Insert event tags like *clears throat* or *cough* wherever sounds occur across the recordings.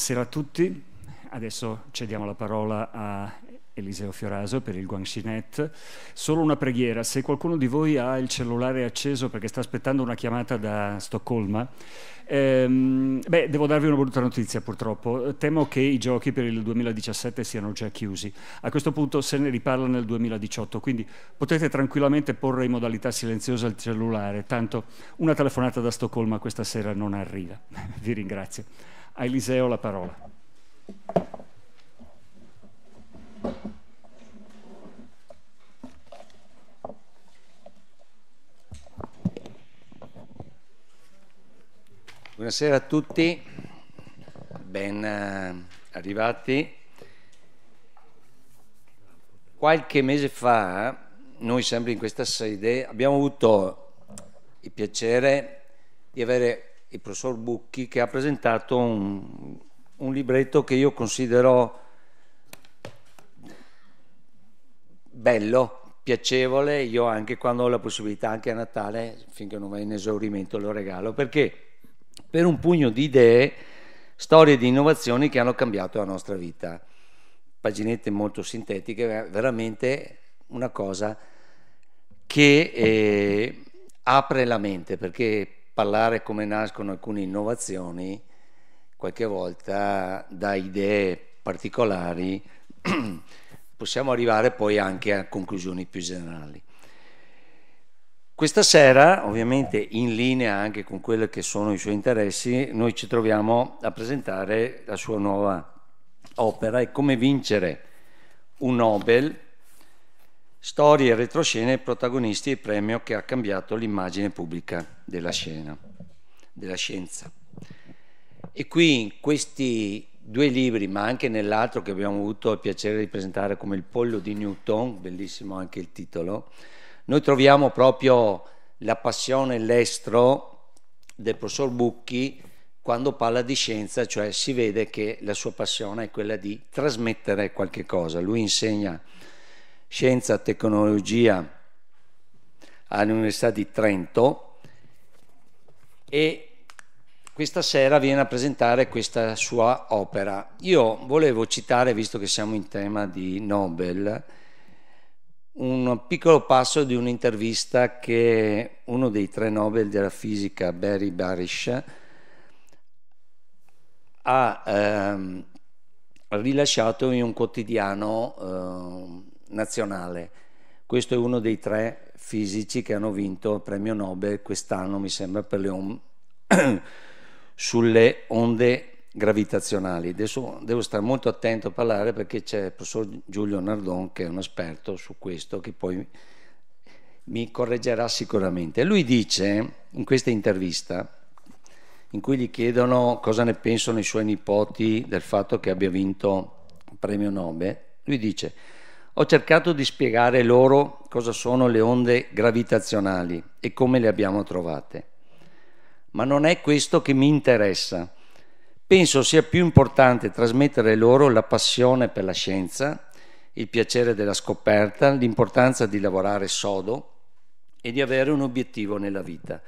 Buonasera a tutti, adesso cediamo la parola a Eliseo Fioraso per il Guangxinet. Solo una preghiera, se qualcuno di voi ha il cellulare acceso perché sta aspettando una chiamata da Stoccolma, ehm, beh, devo darvi una brutta notizia purtroppo, temo che i giochi per il 2017 siano già chiusi. A questo punto se ne riparla nel 2018, quindi potete tranquillamente porre in modalità silenziosa il cellulare, tanto una telefonata da Stoccolma questa sera non arriva. *laughs* Vi ringrazio. A Eliseo la parola. Buonasera a tutti, ben eh, arrivati. Qualche mese fa, noi sempre in questa sede, abbiamo avuto il piacere di avere il professor Bucchi che ha presentato un, un libretto che io considero bello, piacevole, io anche quando ho la possibilità, anche a Natale, finché non va in esaurimento, lo regalo, perché per un pugno di idee, storie di innovazioni che hanno cambiato la nostra vita. Paginette molto sintetiche, veramente una cosa che eh, apre la mente, perché parlare come nascono alcune innovazioni qualche volta da idee particolari *clears throat* possiamo arrivare poi anche a conclusioni più generali. Questa sera, ovviamente in linea anche con quelli che sono i suoi interessi, noi ci troviamo a presentare la sua nuova opera e come vincere un Nobel, storie, retroscene, protagonisti e premio che ha cambiato l'immagine pubblica della scena, della scienza. E qui in questi due libri, ma anche nell'altro che abbiamo avuto il piacere di presentare come Il pollo di Newton, bellissimo anche il titolo, noi troviamo proprio la passione l'estro del professor Bucchi quando parla di scienza, cioè si vede che la sua passione è quella di trasmettere qualche cosa. Lui insegna scienza, e tecnologia all'Università di Trento e questa sera viene a presentare questa sua opera. Io volevo citare, visto che siamo in tema di Nobel, un piccolo passo di un'intervista che uno dei tre Nobel della fisica, Barry Barish, ha ehm, rilasciato in un quotidiano eh, nazionale. Questo è uno dei tre fisici che hanno vinto il premio Nobel quest'anno, mi sembra, per le on- *clears throat* sulle onde gravitazionali. Adesso devo stare molto attento a parlare perché c'è il professor Giulio Nardon che è un esperto su questo che poi mi correggerà sicuramente. Lui dice in questa intervista in cui gli chiedono cosa ne pensano i suoi nipoti del fatto che abbia vinto il premio Nobel, lui dice ho cercato di spiegare loro cosa sono le onde gravitazionali e come le abbiamo trovate, ma non è questo che mi interessa Penso sia più importante trasmettere loro la passione per la scienza, il piacere della scoperta, l'importanza di lavorare sodo e di avere un obiettivo nella vita.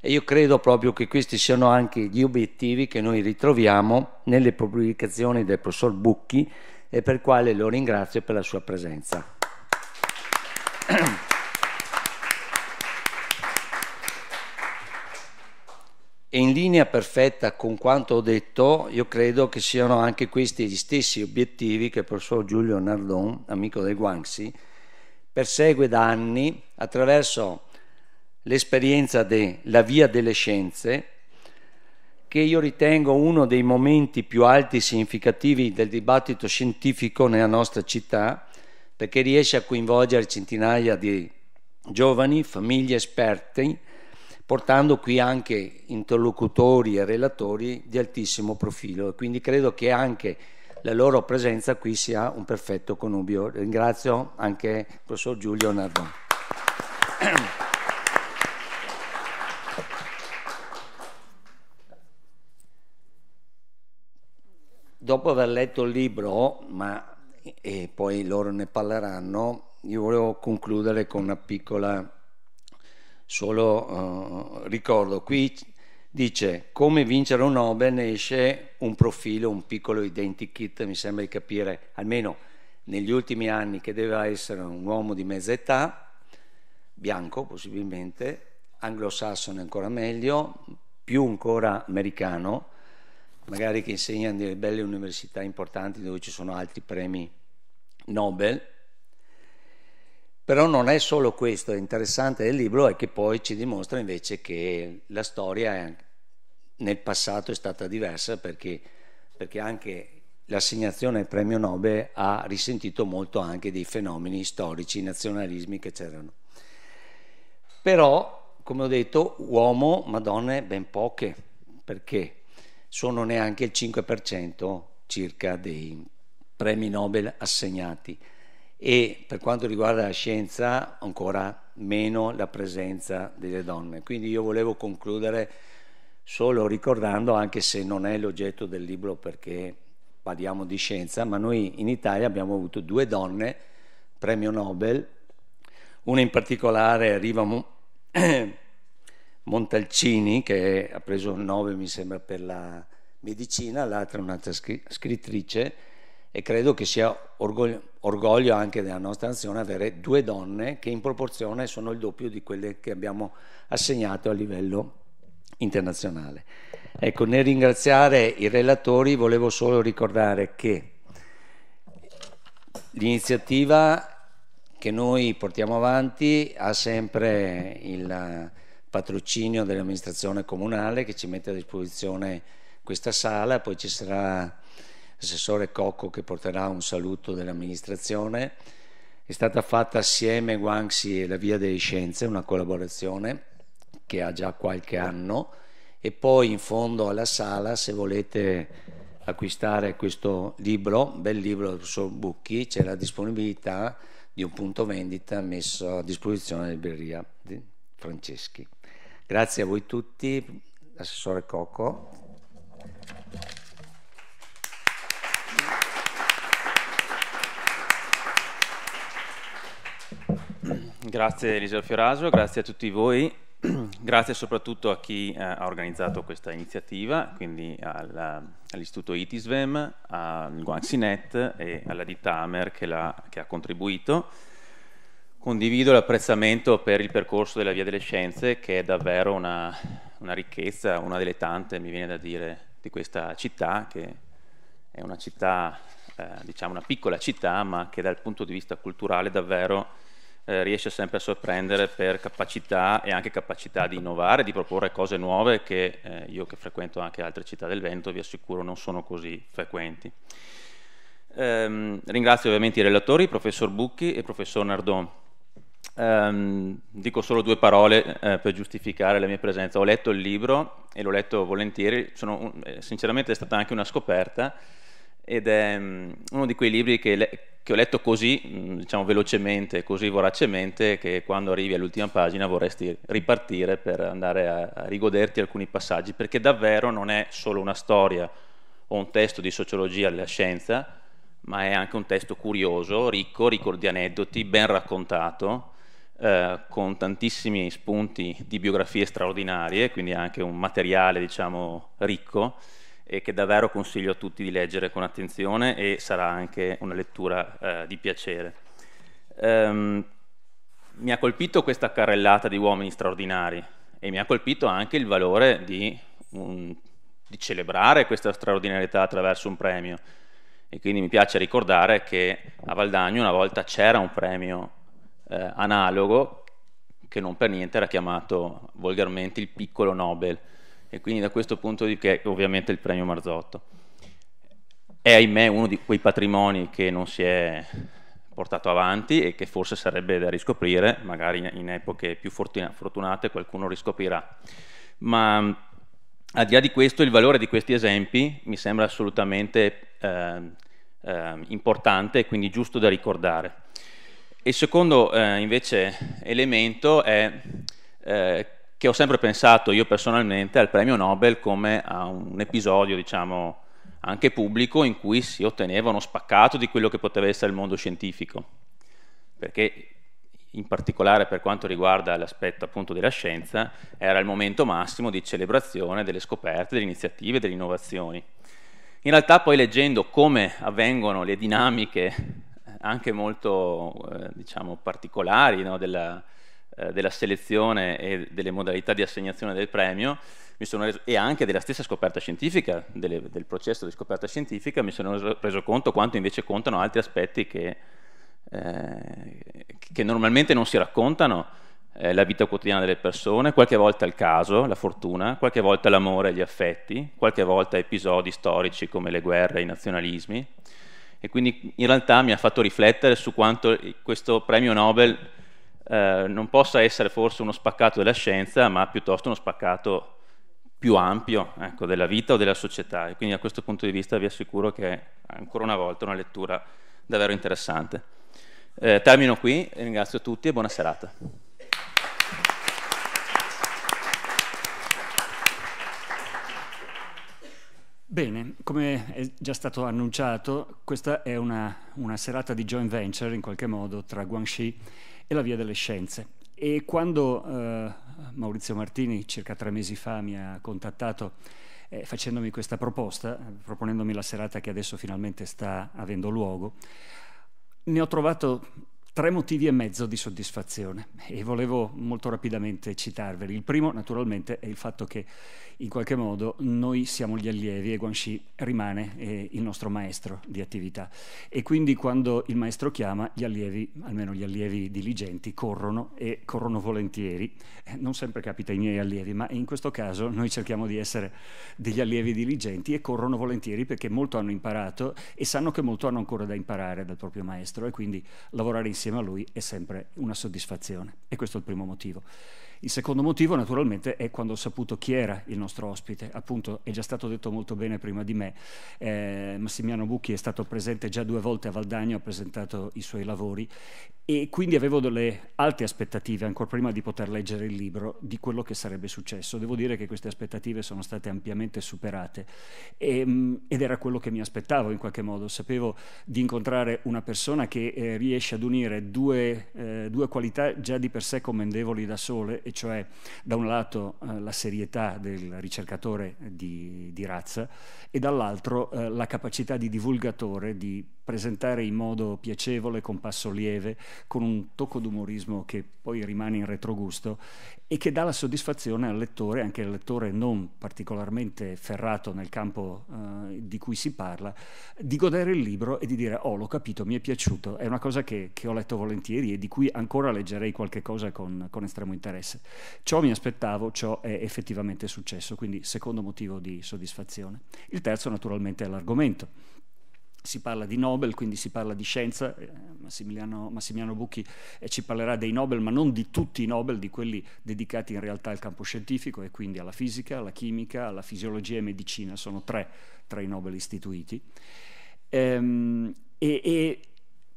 E io credo proprio che questi siano anche gli obiettivi che noi ritroviamo nelle pubblicazioni del professor Bucchi e per quale lo ringrazio per la sua presenza. Applausi. e in linea perfetta con quanto ho detto, io credo che siano anche questi gli stessi obiettivi che il professor Giulio Nardon, amico del Guangxi, persegue da anni attraverso l'esperienza della Via delle Scienze, che io ritengo uno dei momenti più alti e significativi del dibattito scientifico nella nostra città, perché riesce a coinvolgere centinaia di giovani, famiglie, esperti, portando qui anche interlocutori e relatori di altissimo profilo e quindi credo che anche la loro presenza qui sia un perfetto connubio. Ringrazio anche il professor Giulio Nardon. Dopo aver letto il libro, ma, e poi loro ne parleranno, io volevo concludere con una piccola solo uh, ricordo, qui dice come vincere un Nobel ne esce un profilo, un piccolo identikit, mi sembra di capire, almeno negli ultimi anni che deve essere un uomo di mezza età, bianco possibilmente, anglosassone ancora meglio, più ancora americano, magari che insegna nelle belle università importanti dove ci sono altri premi Nobel però non è solo questo, è interessante del libro è che poi ci dimostra invece che la storia nel passato è stata diversa perché, perché anche l'assegnazione al premio Nobel ha risentito molto anche dei fenomeni storici, nazionalismi che c'erano. Però, come ho detto, uomo, madonne, ben poche, perché sono neanche il 5% circa dei premi Nobel assegnati e per quanto riguarda la scienza ancora meno la presenza delle donne. Quindi io volevo concludere solo ricordando, anche se non è l'oggetto del libro perché parliamo di scienza, ma noi in Italia abbiamo avuto due donne, premio Nobel, una in particolare Riva Mon- *clears throat* Montalcini che ha preso il 9 mi sembra per la medicina, l'altra è un'altra scrittrice e credo che sia orgoglio, orgoglio, anche della nostra nazione avere due donne che in proporzione sono il doppio di quelle che abbiamo assegnato a livello internazionale. Ecco, nel ringraziare i relatori volevo solo ricordare che l'iniziativa che noi portiamo avanti ha sempre il patrocinio dell'amministrazione comunale che ci mette a disposizione questa sala, poi ci sarà assessore Cocco che porterà un saluto dell'amministrazione. È stata fatta assieme Guangxi e la Via delle Scienze, una collaborazione che ha già qualche anno e poi in fondo alla sala se volete acquistare questo libro, bel libro del professor Bucchi, c'è la disponibilità di un punto vendita messo a disposizione della libreria di Franceschi. Grazie a voi tutti, assessore Cocco. Grazie Elisa Fioraso, grazie a tutti voi, *clears throat* grazie soprattutto a chi eh, ha organizzato questa iniziativa, quindi all'Istituto ITISVEM, al GuanxiNet e alla Ditamer che, che ha contribuito. Condivido l'apprezzamento per il percorso della Via delle Scienze che è davvero una, una ricchezza, una delle tante, mi viene da dire, di questa città che è una città, eh, diciamo una piccola città, ma che dal punto di vista culturale davvero eh, riesce sempre a sorprendere per capacità e anche capacità di innovare, di proporre cose nuove che eh, io che frequento anche altre città del Vento vi assicuro non sono così frequenti. Ehm, ringrazio ovviamente i relatori, professor Bucchi e professor Nardon. Ehm, dico solo due parole eh, per giustificare la mia presenza. Ho letto il libro e l'ho letto volentieri, sono, eh, sinceramente è stata anche una scoperta ed è mm, uno di quei libri che, le, che, ho letto così, mm, diciamo velocemente, così voracemente, che quando arrivi all'ultima pagina vorresti ripartire per andare a, a rigoderti alcuni passaggi, perché davvero non è solo una storia o un testo di sociologia della scienza, ma è anche un testo curioso, ricco, ricco di aneddoti, ben raccontato, eh, con tantissimi spunti di biografie straordinarie, quindi anche un materiale diciamo ricco e che davvero consiglio a tutti di leggere con attenzione e sarà anche una lettura eh, di piacere. Um, mi ha colpito questa carrellata di uomini straordinari e mi ha colpito anche il valore di, un, di celebrare questa straordinarietà attraverso un premio. E quindi mi piace ricordare che a Valdagno una volta c'era un premio eh, analogo che non per niente era chiamato volgarmente il piccolo Nobel e quindi da questo punto di vista, ovviamente il premio Marzotto. È ahimè uno di quei patrimoni che non si è portato avanti e che forse sarebbe da riscoprire, magari in epoche più fortunate qualcuno riscoprirà. Ma al di là di questo, il valore di questi esempi mi sembra assolutamente eh, eh, importante e quindi giusto da ricordare. Il secondo eh, invece elemento è eh, che ho sempre pensato io personalmente al premio Nobel come a un episodio, diciamo, anche pubblico in cui si otteneva uno spaccato di quello che poteva essere il mondo scientifico. Perché in particolare per quanto riguarda l'aspetto appunto della scienza, era il momento massimo di celebrazione delle scoperte, delle iniziative, delle innovazioni. In realtà poi leggendo come avvengono le dinamiche anche molto eh, diciamo, particolari no, della, eh, della selezione e delle modalità di assegnazione del premio reso, e anche della stessa scoperta scientifica, delle, del processo di scoperta scientifica, mi sono reso conto quanto invece contano altri aspetti che, eh, che normalmente non si raccontano, eh, la vita quotidiana delle persone, qualche volta il caso, la fortuna, qualche volta l'amore e gli affetti, qualche volta episodi storici come le guerre e i nazionalismi. E quindi in realtà mi ha fatto riflettere su quanto questo premio Nobel eh, non possa essere forse uno spaccato della scienza, ma piuttosto uno spaccato più ampio ecco, della vita o della società. E quindi da questo punto di vista vi assicuro che è ancora una volta una lettura davvero interessante. Eh, termino qui, ringrazio tutti e buona serata. Bene, come è già stato annunciato, questa è una, una serata di joint venture in qualche modo tra Guangxi e la via delle scienze. E quando eh, Maurizio Martini circa tre mesi fa mi ha contattato eh, facendomi questa proposta, proponendomi la serata che adesso finalmente sta avendo luogo, ne ho trovato tre motivi e mezzo di soddisfazione e volevo molto rapidamente citarveli. Il primo naturalmente è il fatto che in qualche modo noi siamo gli allievi e Guanxi rimane eh, il nostro maestro di attività e quindi quando il maestro chiama gli allievi, almeno gli allievi diligenti, corrono e corrono volentieri. Eh, non sempre capita ai miei allievi, ma in questo caso noi cerchiamo di essere degli allievi diligenti e corrono volentieri perché molto hanno imparato e sanno che molto hanno ancora da imparare dal proprio maestro e quindi lavorare insieme a lui è sempre una soddisfazione e questo è il primo motivo. Il secondo motivo naturalmente è quando ho saputo chi era il nostro ospite, appunto è già stato detto molto bene prima di me, eh, Massimiano Bucchi è stato presente già due volte a Valdagno, ha presentato i suoi lavori e quindi avevo delle alte aspettative, ancora prima di poter leggere il libro, di quello che sarebbe successo. Devo dire che queste aspettative sono state ampiamente superate e, ehm, ed era quello che mi aspettavo in qualche modo. Sapevo di incontrare una persona che eh, riesce ad unire due, eh, due qualità già di per sé commendevoli da sole, cioè da un lato eh, la serietà del ricercatore di, di razza e dall'altro eh, la capacità di divulgatore di presentare in modo piacevole, con passo lieve, con un tocco d'umorismo che poi rimane in retrogusto e che dà la soddisfazione al lettore, anche al lettore non particolarmente ferrato nel campo eh, di cui si parla, di godere il libro e di dire oh l'ho capito, mi è piaciuto, è una cosa che, che, ho letto volentieri e di cui ancora leggerei qualche cosa con, con estremo interesse. Ciò mi aspettavo, ciò è effettivamente successo, quindi secondo motivo di soddisfazione. Il terzo naturalmente è l'argomento si parla di Nobel, quindi si parla di scienza, eh, Massimiliano, Massimiliano Bucchi eh, ci parlerà dei Nobel, ma non di tutti i Nobel, di quelli dedicati in realtà al campo scientifico e quindi alla fisica, alla chimica, alla fisiologia e medicina, sono tre tra i Nobel istituiti. Ehm, e, e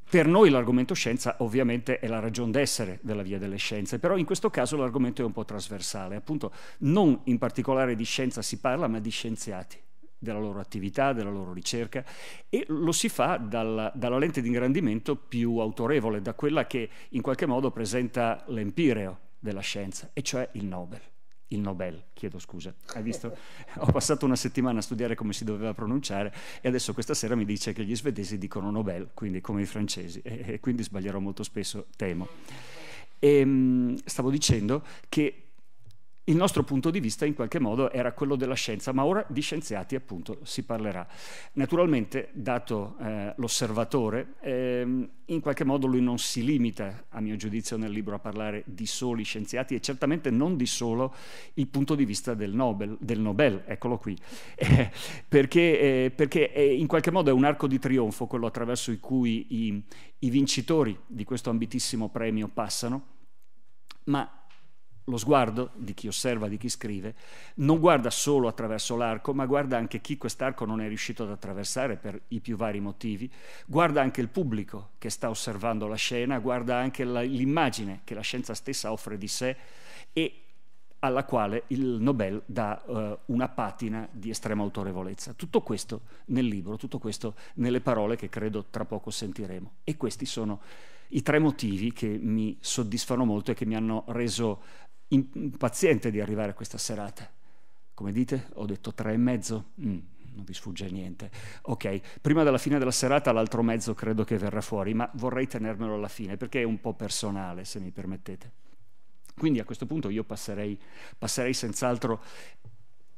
per noi l'argomento scienza ovviamente è la ragione d'essere della via delle scienze, però in questo caso l'argomento è un po' trasversale, appunto non in particolare di scienza si parla, ma di scienziati della loro attività, della loro ricerca e lo si fa dalla, dalla lente di ingrandimento più autorevole, da quella che in qualche modo presenta l'empireo della scienza, e cioè il Nobel. Il Nobel, chiedo scusa, hai visto? *laughs* Ho passato una settimana a studiare come si doveva pronunciare e adesso questa sera mi dice che gli svedesi dicono Nobel, quindi come i francesi, e, e quindi sbaglierò molto spesso, temo. E, ehm, stavo dicendo che il nostro punto di vista in qualche modo era quello della scienza, ma ora di scienziati appunto si parlerà. Naturalmente, dato eh, l'osservatore, ehm, in qualche modo lui non si limita, a mio giudizio, nel libro a parlare di soli scienziati e certamente non di solo il punto di vista del Nobel, del Nobel eccolo qui, *laughs* eh, perché, eh, perché è, eh, in qualche modo è un arco di trionfo quello attraverso cui i, i vincitori di questo ambitissimo premio passano, ma lo sguardo di chi osserva, di chi scrive, non guarda solo attraverso l'arco, ma guarda anche chi quest'arco non è riuscito ad attraversare per i più vari motivi, guarda anche il pubblico che sta osservando la scena, guarda anche la, l'immagine che la scienza stessa offre di sé e alla quale il Nobel dà uh, una patina di estrema autorevolezza. Tutto questo nel libro, tutto questo nelle parole che credo tra poco sentiremo. E questi sono i tre motivi che mi soddisfano molto e che mi hanno reso impaziente di arrivare a questa serata. Come dite? Ho detto tre e mezzo? Mm, non vi sfugge niente. Ok, prima della fine della serata l'altro mezzo credo che verrà fuori, ma vorrei tenermelo alla fine perché è un po' personale, se mi permettete. Quindi a questo punto io passerei, passerei senz'altro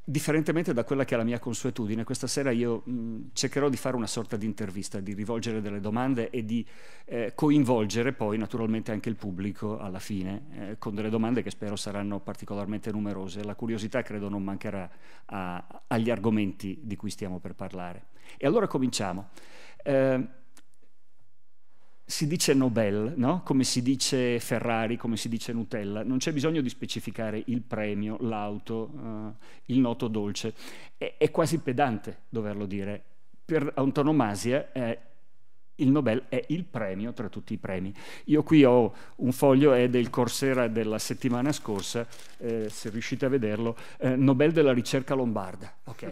differentemente da quella che è la mia consuetudine, questa sera io mh, cercherò di fare una sorta di intervista, di rivolgere delle domande e di eh, coinvolgere poi naturalmente anche il pubblico alla fine, eh, con delle domande che spero saranno particolarmente numerose. La curiosità credo non mancherà a, agli argomenti di cui stiamo per parlare. E allora cominciamo. Eh, si dice Nobel, no? come si dice Ferrari, come si dice Nutella, non c'è bisogno di specificare il premio, l'auto, uh, il noto dolce, è, è, quasi pedante doverlo dire. Per antonomasia eh, il Nobel è il premio tra tutti i premi. Io qui ho un foglio, è del Corsera della settimana scorsa, eh, se riuscite a vederlo, eh, Nobel della ricerca lombarda. Ok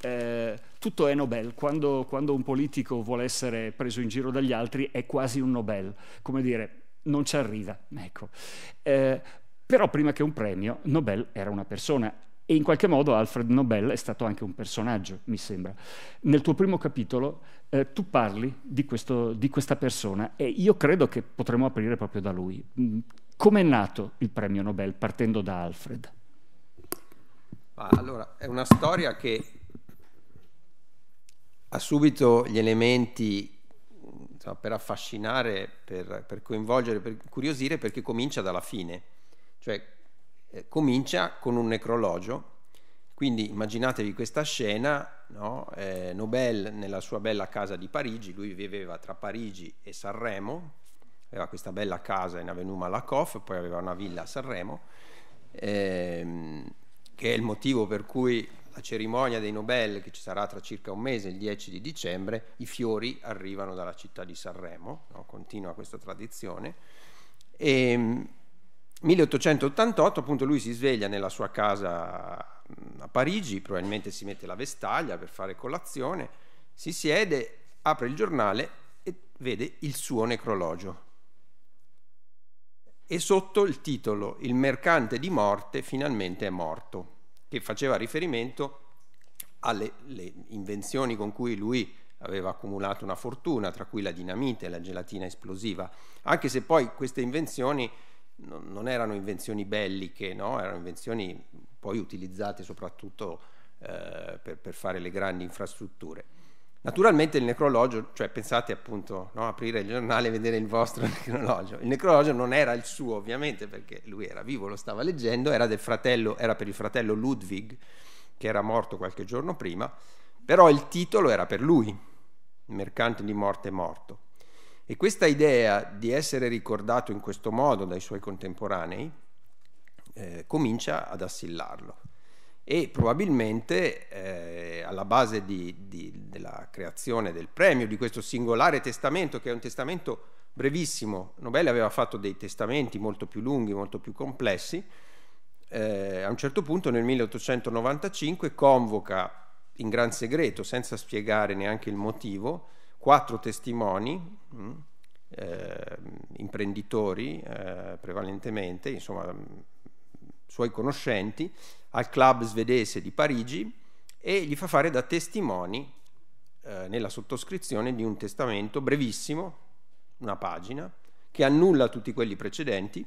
eh, tutto è Nobel, quando, quando un politico vuole essere preso in giro dagli altri è quasi un Nobel, come dire, non ci arriva. Ecco. Eh, però prima che un premio, Nobel era una persona e in qualche modo Alfred Nobel è stato anche un personaggio, mi sembra. Nel tuo primo capitolo eh, tu parli di, questo, di, questa persona e io credo che potremmo aprire proprio da lui. Mm, come è nato il premio Nobel partendo da Alfred? Allora, è una storia che ha subito gli elementi insomma, per affascinare, per, per, coinvolgere, per curiosire, perché comincia dalla fine, cioè eh, comincia con un necrologio. Quindi immaginatevi questa scena, no? eh, Nobel nella sua bella casa di Parigi, lui viveva tra Parigi e Sanremo, aveva questa bella casa in Avenue Malakoff, poi aveva una villa a Sanremo, ehm, che è il motivo per cui la cerimonia dei Nobel che ci sarà tra circa un mese, il 10 di dicembre, i fiori arrivano dalla città di Sanremo, no? continua questa tradizione. E, ehm, 1888 appunto lui si sveglia nella sua casa a Parigi, probabilmente si mette la vestaglia per fare colazione, si siede, apre il giornale e vede il suo necrologio. E sotto il titolo Il mercante di morte finalmente è morto che faceva riferimento alle invenzioni con cui lui aveva accumulato una fortuna, tra cui la dinamite e la gelatina esplosiva, anche se poi queste invenzioni non erano invenzioni belliche, no? erano invenzioni poi utilizzate soprattutto eh, per, per fare le grandi infrastrutture. Naturalmente il necrologio, cioè pensate appunto no, aprire il giornale e vedere il vostro *laughs* necrologio, il necrologio non era il suo ovviamente perché lui era vivo, lo stava leggendo, era, fratello, era per il fratello Ludwig che era morto qualche giorno prima, però il titolo era per lui, il mercante di morte è morto. E questa idea di essere ricordato in questo modo dai suoi contemporanei eh, comincia ad assillarlo e probabilmente eh, alla base di, di, della creazione del premio, di questo singolare testamento, che è un testamento brevissimo, Nobele aveva fatto dei testamenti molto più lunghi, molto più complessi, eh, a un certo punto nel 1895 convoca in gran segreto, senza spiegare neanche il motivo, quattro testimoni, mh, mm, eh, imprenditori eh, prevalentemente, insomma mm, suoi conoscenti, al club svedese di Parigi e gli fa fare da testimoni eh, nella sottoscrizione di un testamento brevissimo, una pagina, che annulla tutti quelli precedenti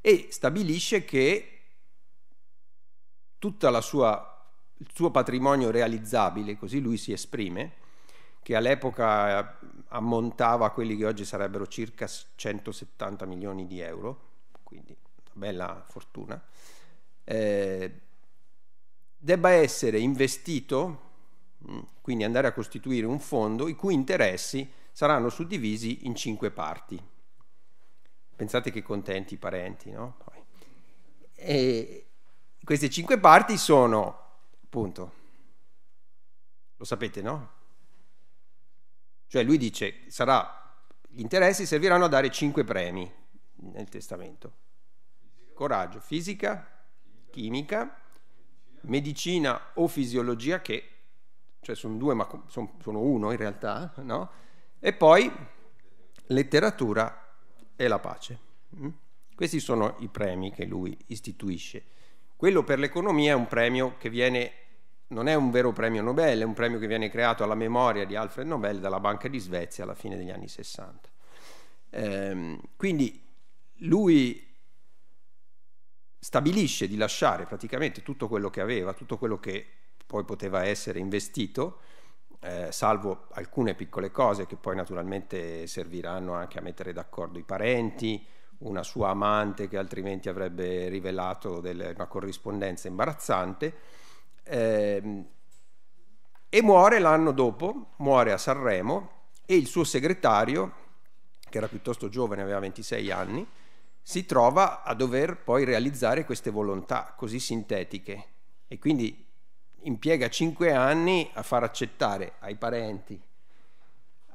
e stabilisce che tutto il suo patrimonio realizzabile, così lui si esprime, che all'epoca eh, ammontava a quelli che oggi sarebbero circa 170 milioni di euro, quindi una bella fortuna, eh, debba essere investito, mm, quindi andare a costituire un fondo i cui interessi saranno suddivisi in cinque parti. Pensate che contenti i parenti, no? E queste cinque parti sono, appunto, lo sapete, no? Cioè lui dice, sarà, gli interessi serviranno a dare cinque premi nel testamento. Coraggio, fisica, chimica, medicina o fisiologia che, cioè sono due ma sono, uno in realtà, no? E poi letteratura e la pace. Mm? Questi sono i premi che lui istituisce. Quello per l'economia è un premio che viene, non è un vero premio Nobel, è un premio che viene creato alla memoria di Alfred Nobel dalla Banca di Svezia alla fine degli anni 60. Ehm, quindi lui stabilisce di lasciare praticamente tutto quello che aveva, tutto quello che poi poteva essere investito, eh, salvo alcune piccole cose che poi naturalmente serviranno anche a mettere d'accordo i parenti, una sua amante che altrimenti avrebbe rivelato delle, una corrispondenza imbarazzante. Eh, e muore l'anno dopo, muore a Sanremo e il suo segretario, che era piuttosto giovane, aveva 26 anni, si trova a dover poi realizzare queste volontà così sintetiche e quindi impiega cinque anni a far accettare ai parenti,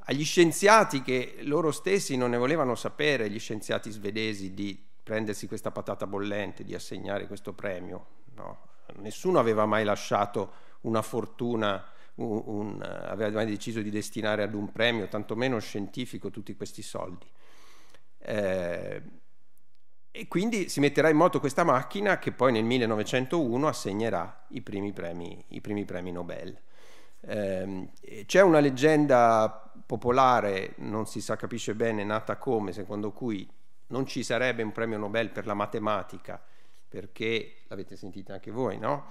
agli scienziati che loro stessi non ne volevano sapere, gli scienziati svedesi, di prendersi questa patata bollente, di assegnare questo premio. No. Nessuno aveva mai lasciato una fortuna, un, un, aveva mai deciso di destinare ad un premio, tantomeno scientifico, tutti questi soldi. Eh, e quindi si metterà in moto questa macchina che poi nel 1901 assegnerà i primi premi, i primi premi Nobel. Eh, c'è una leggenda popolare, non si sa capisce bene nata come, secondo cui non ci sarebbe un premio Nobel per la matematica, perché l'avete sentita anche voi, no?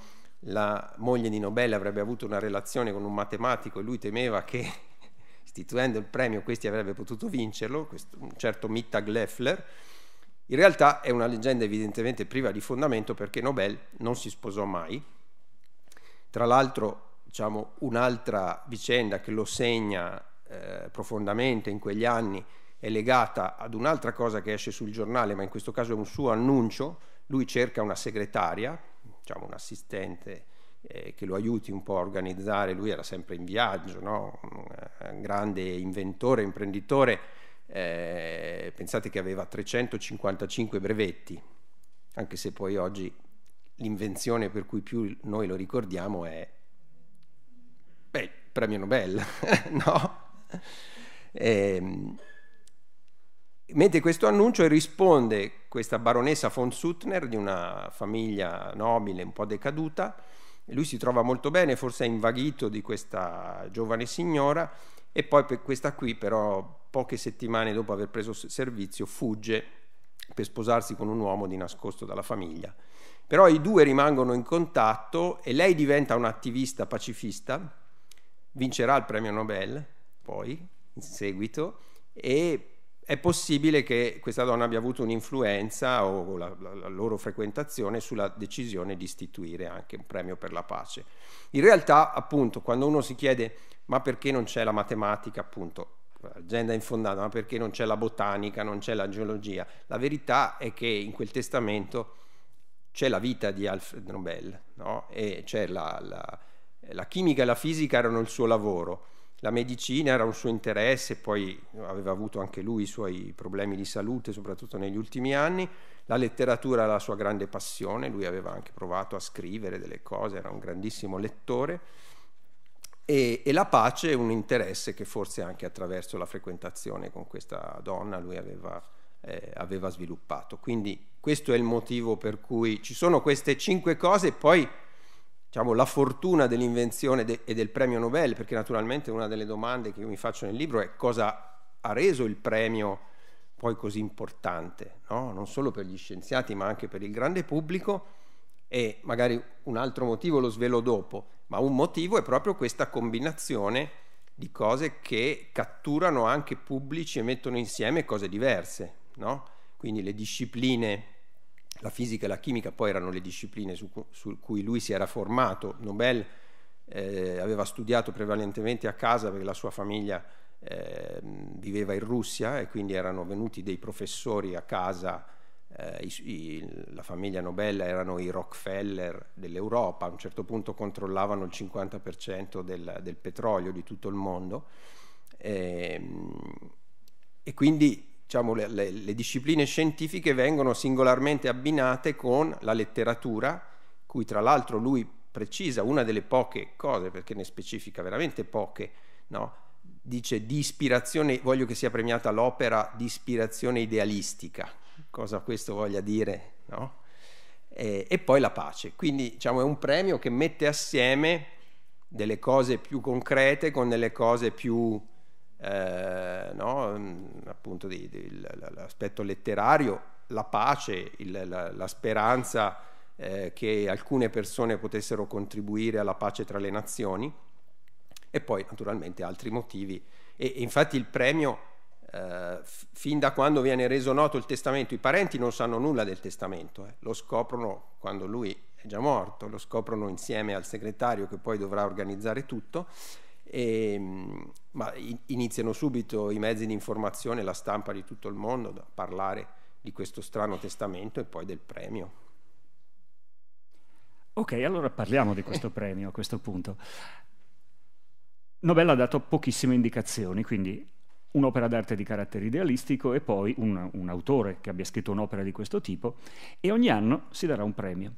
La moglie di Nobel avrebbe avuto una relazione con un matematico e lui temeva che *laughs* istituendo il premio questi avrebbe potuto vincerlo, questo, un certo Mittag Leffler in realtà è una leggenda evidentemente priva di fondamento perché Nobel non si sposò mai. Tra l'altro, diciamo, un'altra vicenda che lo segna eh, profondamente in quegli anni è legata ad un'altra cosa che esce sul giornale, ma in questo caso è un suo annuncio. Lui cerca una segretaria, diciamo un assistente eh, che lo aiuti un po' a organizzare. Lui era sempre in viaggio, no? un, un eh, grande inventore, imprenditore eh, pensate che aveva 355 brevetti, anche se poi oggi l'invenzione per cui più noi lo ricordiamo è beh, premio Nobel, *laughs* no? E, ehm, mentre questo annuncio risponde questa baronessa von Suttner di una famiglia nobile un po' decaduta, lui si trova molto bene, forse è invaghito di questa giovane signora e poi per questa qui però poche settimane dopo aver preso servizio fugge per sposarsi con un uomo di nascosto dalla famiglia. Però i due rimangono in contatto e lei diventa un'attivista pacifista, vincerà il premio Nobel poi in seguito e è possibile che questa donna abbia avuto un'influenza o la, la, la, loro frequentazione sulla decisione di istituire anche un premio per la pace. In realtà, appunto, quando uno si chiede ma perché non c'è la matematica, appunto, agenda infondata, ma perché non c'è la botanica, non c'è la geologia. La verità è che in quel testamento c'è la vita di Alfred Nobel, no? e c'è la, la, la chimica e la fisica erano il suo lavoro, la medicina era un suo interesse, poi aveva avuto anche lui i suoi problemi di salute, soprattutto negli ultimi anni, la letteratura era la sua grande passione, lui aveva anche provato a scrivere delle cose, era un grandissimo lettore e, e, la pace è un interesse che forse anche attraverso la frequentazione con questa donna lui aveva, eh, aveva sviluppato. Quindi questo è il motivo per cui ci sono queste cinque cose e poi diciamo, la fortuna dell'invenzione de- e del premio Nobel, perché naturalmente una delle domande che io mi faccio nel libro è cosa ha reso il premio poi così importante, no? non solo per gli scienziati ma anche per il grande pubblico e magari un altro motivo lo svelo dopo ma un motivo è proprio questa combinazione di cose che catturano anche pubblici e mettono insieme cose diverse, no? Quindi le discipline, la fisica e la chimica poi erano le discipline su, su cui lui si era formato, Nobel eh, aveva studiato prevalentemente a casa perché la sua famiglia eh, viveva in Russia e quindi erano venuti dei professori a casa eh, i, i, la famiglia Nobel erano i Rockefeller dell'Europa, a un certo punto controllavano il 50% del, del petrolio di tutto il mondo e, ehm, e quindi diciamo, le, le, le discipline scientifiche vengono singolarmente abbinate con la letteratura, cui tra l'altro lui precisa una delle poche cose, perché ne specifica veramente poche, no? dice di ispirazione, voglio che sia premiata l'opera di ispirazione idealistica, cosa questo voglia dire, no? E, e poi la pace. Quindi diciamo, è un premio che mette assieme delle cose più concrete con delle cose più, eh, no? Mm, appunto, di, di, l'aspetto letterario, la pace, il, la, la, speranza eh, che alcune persone potessero contribuire alla pace tra le nazioni e poi naturalmente altri motivi. E, e infatti il premio eh, fin da quando viene reso noto il testamento, i parenti non sanno nulla del testamento, eh. lo scoprono quando lui è già morto, lo scoprono insieme al segretario che poi dovrà organizzare tutto, e, ehm, ma iniziano subito i mezzi di informazione, la stampa di tutto il mondo a parlare di questo strano testamento e poi del premio. Ok, allora parliamo di questo premio a questo punto. Nobel ha dato pochissime indicazioni, quindi un'opera d'arte di carattere idealistico e poi un, un autore che abbia scritto un'opera di questo tipo e ogni anno si darà un premio.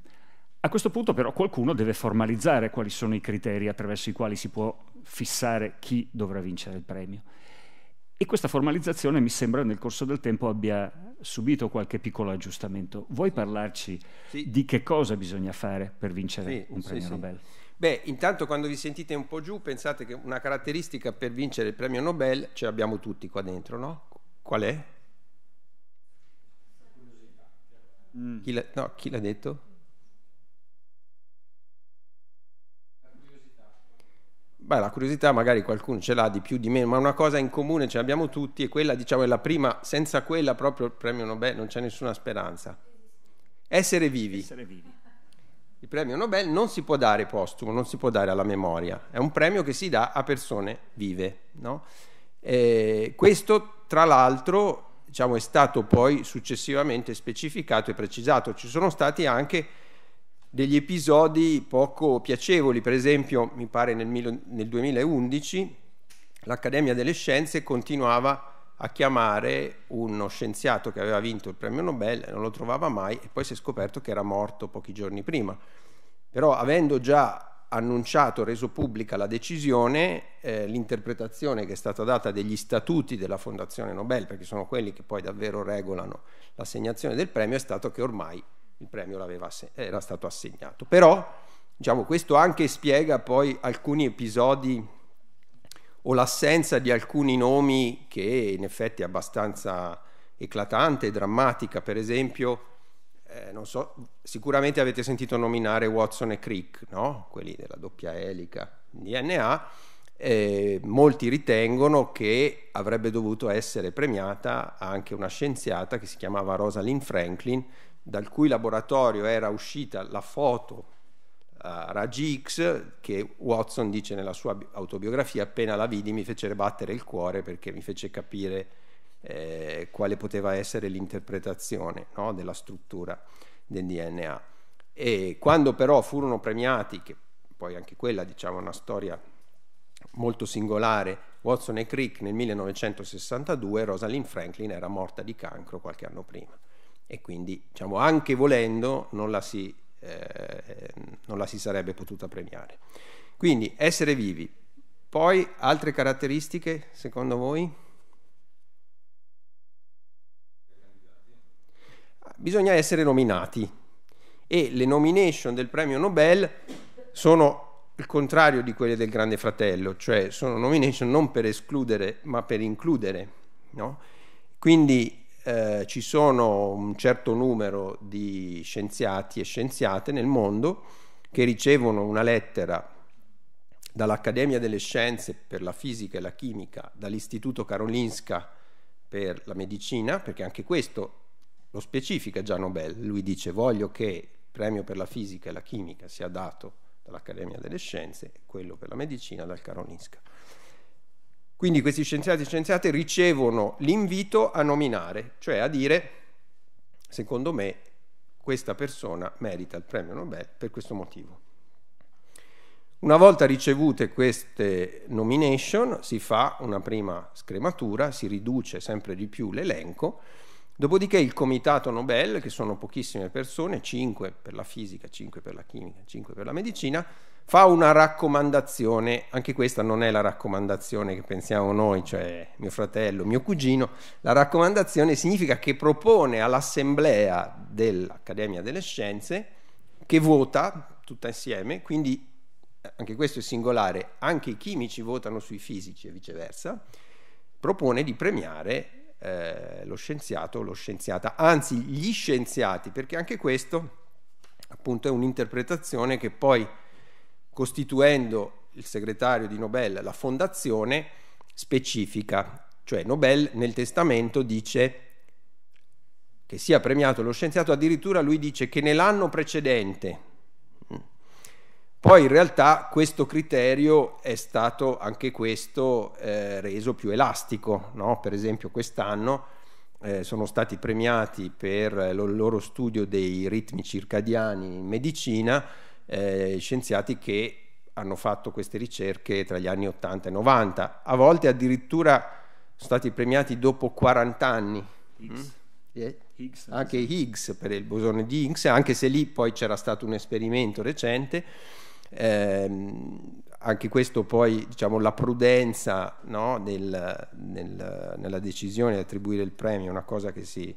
A questo punto però qualcuno deve formalizzare quali sono i criteri attraverso i quali si può fissare chi dovrà vincere il premio. E questa formalizzazione mi sembra nel corso del tempo abbia subito qualche piccolo aggiustamento. Vuoi parlarci sì. di che cosa bisogna fare per vincere sì, un premio sì, Nobel? Sì. Beh, intanto quando vi sentite un po' giù pensate che una caratteristica per vincere il premio Nobel ce l'abbiamo tutti qua dentro, no? Qual è? Mm. Chi la, no, chi l'ha detto? La curiosità. Beh, la curiosità magari qualcuno ce l'ha di più di meno, ma una cosa in comune ce l'abbiamo tutti e quella diciamo è la prima, senza quella proprio il premio Nobel non c'è nessuna speranza. Essere vivi. Essere vivi. Il premio Nobel non si può dare postumo, non si può dare alla memoria, è un premio che si dà a persone vive. No? questo, tra l'altro, diciamo, è stato poi successivamente specificato e precisato. Ci sono stati anche degli episodi poco piacevoli, per esempio, mi pare nel, nel 2011 l'Accademia delle Scienze continuava a a chiamare uno scienziato che aveva vinto il premio Nobel, non lo trovava mai e poi si è scoperto che era morto pochi giorni prima. Però avendo già annunciato, reso pubblica la decisione, eh, l'interpretazione che è stata data degli statuti della Fondazione Nobel, perché sono quelli che poi davvero regolano l'assegnazione del premio, è stato che ormai il premio era stato assegnato. Però, diciamo, questo anche spiega poi alcuni episodi o l'assenza di alcuni nomi che in effetti è abbastanza eclatante e drammatica, per esempio, eh, non so, sicuramente avete sentito nominare Watson e Crick, no? quelli della doppia elica DNA, eh, molti ritengono che avrebbe dovuto essere premiata anche una scienziata che si chiamava Rosalind Franklin, dal cui laboratorio era uscita la foto raggi X che Watson dice nella sua autobiografia appena la vidi mi fece battere il cuore perché mi fece capire eh, quale poteva essere l'interpretazione no, della struttura del DNA e quando però furono premiati che poi anche quella diciamo una storia molto singolare Watson e Crick nel 1962 Rosalind Franklin era morta di cancro qualche anno prima e quindi diciamo anche volendo non la si eh, non la si sarebbe potuta premiare. Quindi essere vivi. Poi altre caratteristiche secondo voi? Bisogna essere nominati e le nomination del premio Nobel sono il contrario di quelle del Grande Fratello, cioè sono nomination non per escludere ma per includere. No? Quindi eh, ci sono un certo numero di scienziati e scienziate nel mondo che ricevono una lettera dall'Accademia delle Scienze per la fisica e la chimica, dall'Istituto Karolinska per la medicina, perché anche questo lo specifica già Nobel, lui dice voglio che il premio per la fisica e la chimica sia dato dall'Accademia delle Scienze e quello per la medicina dal Karolinska. Quindi questi scienziati e scienziate ricevono l'invito a nominare, cioè a dire, secondo me, questa persona merita il premio Nobel per questo motivo. Una volta ricevute queste nomination si fa una prima scrematura, si riduce sempre di più l'elenco, dopodiché il comitato Nobel, che sono pochissime persone, 5 per la fisica, 5 per la chimica, 5 per la medicina, fa una raccomandazione, anche questa non è la raccomandazione che pensiamo noi, cioè mio fratello, mio cugino, la raccomandazione significa che propone all'assemblea dell'Accademia delle Scienze che vota tutta insieme, quindi eh, anche questo è singolare, anche i chimici votano sui fisici e viceversa, propone di premiare eh, lo scienziato o lo scienziata, anzi gli scienziati, perché anche questo appunto è un'interpretazione che poi costituendo il segretario di Nobel la fondazione specifica, cioè Nobel nel testamento dice che sia premiato lo scienziato, addirittura lui dice che nell'anno precedente. Mm. Poi in realtà questo criterio è stato anche questo eh, reso più elastico, no? per esempio quest'anno eh, sono stati premiati per il loro studio dei ritmi circadiani in medicina eh, scienziati che hanno fatto queste ricerche tra gli anni 80 e 90, a volte addirittura sono stati premiati dopo 40 anni. Higgs. Mm? Eh? anche Higgs per il bosone di Higgs, anche se lì poi c'era stato un esperimento recente. Ehm, anche questo poi diciamo la prudenza no, nel, nel, nella decisione di attribuire il premio è una cosa che si,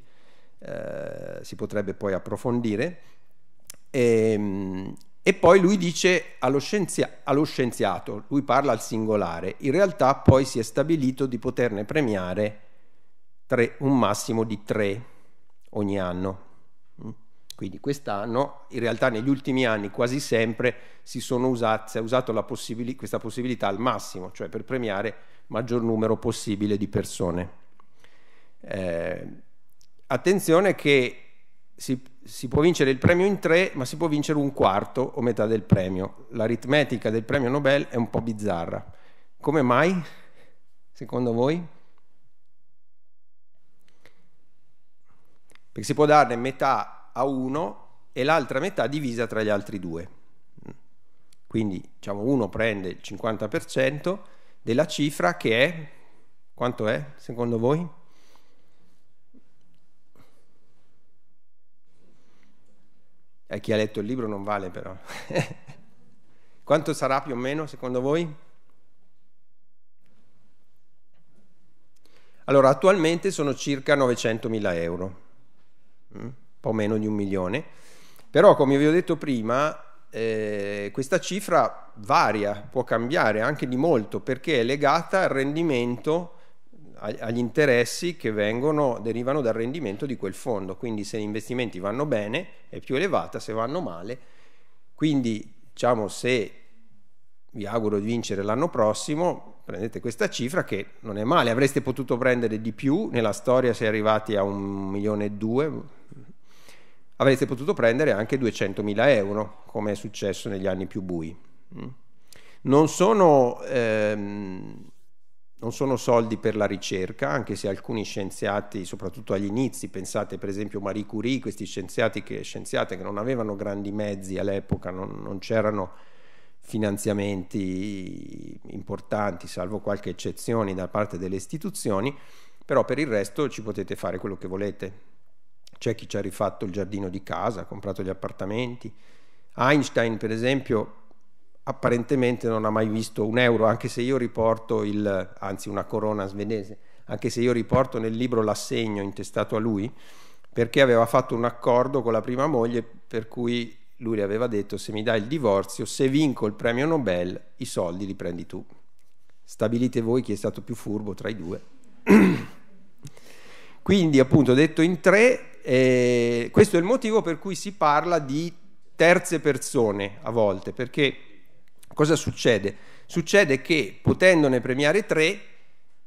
eh, si potrebbe poi approfondire e, ehm, e poi lui dice allo, scienzia allo, scienziato, lui parla al singolare, in realtà poi si è stabilito di poterne premiare tre, un massimo di tre ogni anno. Mm. Quindi quest'anno, in realtà negli ultimi anni quasi sempre si, sono usati, si è usata possibili questa possibilità al massimo, cioè per premiare maggior numero possibile di persone. Eh, attenzione che si, si, può vincere il premio in tre, ma si può vincere un quarto o metà del premio. L'aritmetica del premio Nobel è un po' bizzarra. Come mai, secondo voi? Perché si può darne metà a uno e l'altra metà divisa tra gli altri due. Quindi, diciamo, uno prende il 50% della cifra che è... Quanto è, secondo voi? E chi ha letto il libro non vale però. *laughs* Quanto sarà più o meno secondo voi? Allora, attualmente sono circa 900.000 euro, mm? un po' meno di un milione, però come vi ho detto prima, eh, questa cifra varia, può cambiare anche di molto perché è legata al rendimento agli interessi che vengono, derivano dal rendimento di quel fondo. Quindi se gli investimenti vanno bene è più elevata, se vanno male, quindi diciamo se vi auguro di vincere l'anno prossimo, prendete questa cifra che non è male, avreste potuto prendere di più, nella storia si è arrivati a un milione e due, avreste potuto prendere anche 200.000 euro, come è successo negli anni più bui. Mm? Non sono... Ehm, non sono soldi per la ricerca, anche se alcuni scienziati, soprattutto agli inizi, pensate per esempio a Marie Curie, questi scienziati che, scienziate che non avevano grandi mezzi all'epoca, non, non c'erano finanziamenti importanti, salvo qualche eccezione da parte delle istituzioni, però per il resto ci potete fare quello che volete. C'è chi ci ha rifatto il giardino di casa, ha comprato gli appartamenti. Einstein, per esempio, apparentemente non ha mai visto un euro, anche se io riporto il, anzi una corona svedese, anche se io riporto nel libro l'assegno intestato a lui, perché aveva fatto un accordo con la prima moglie per cui lui le aveva detto se mi dai il divorzio, se vinco il premio Nobel, i soldi li prendi tu. Stabilite voi chi è stato più furbo tra i due. *clears throat* Quindi appunto detto in tre, eh, questo è il motivo per cui si parla di terze persone a volte, perché Cosa succede? Succede che potendone premiare tre,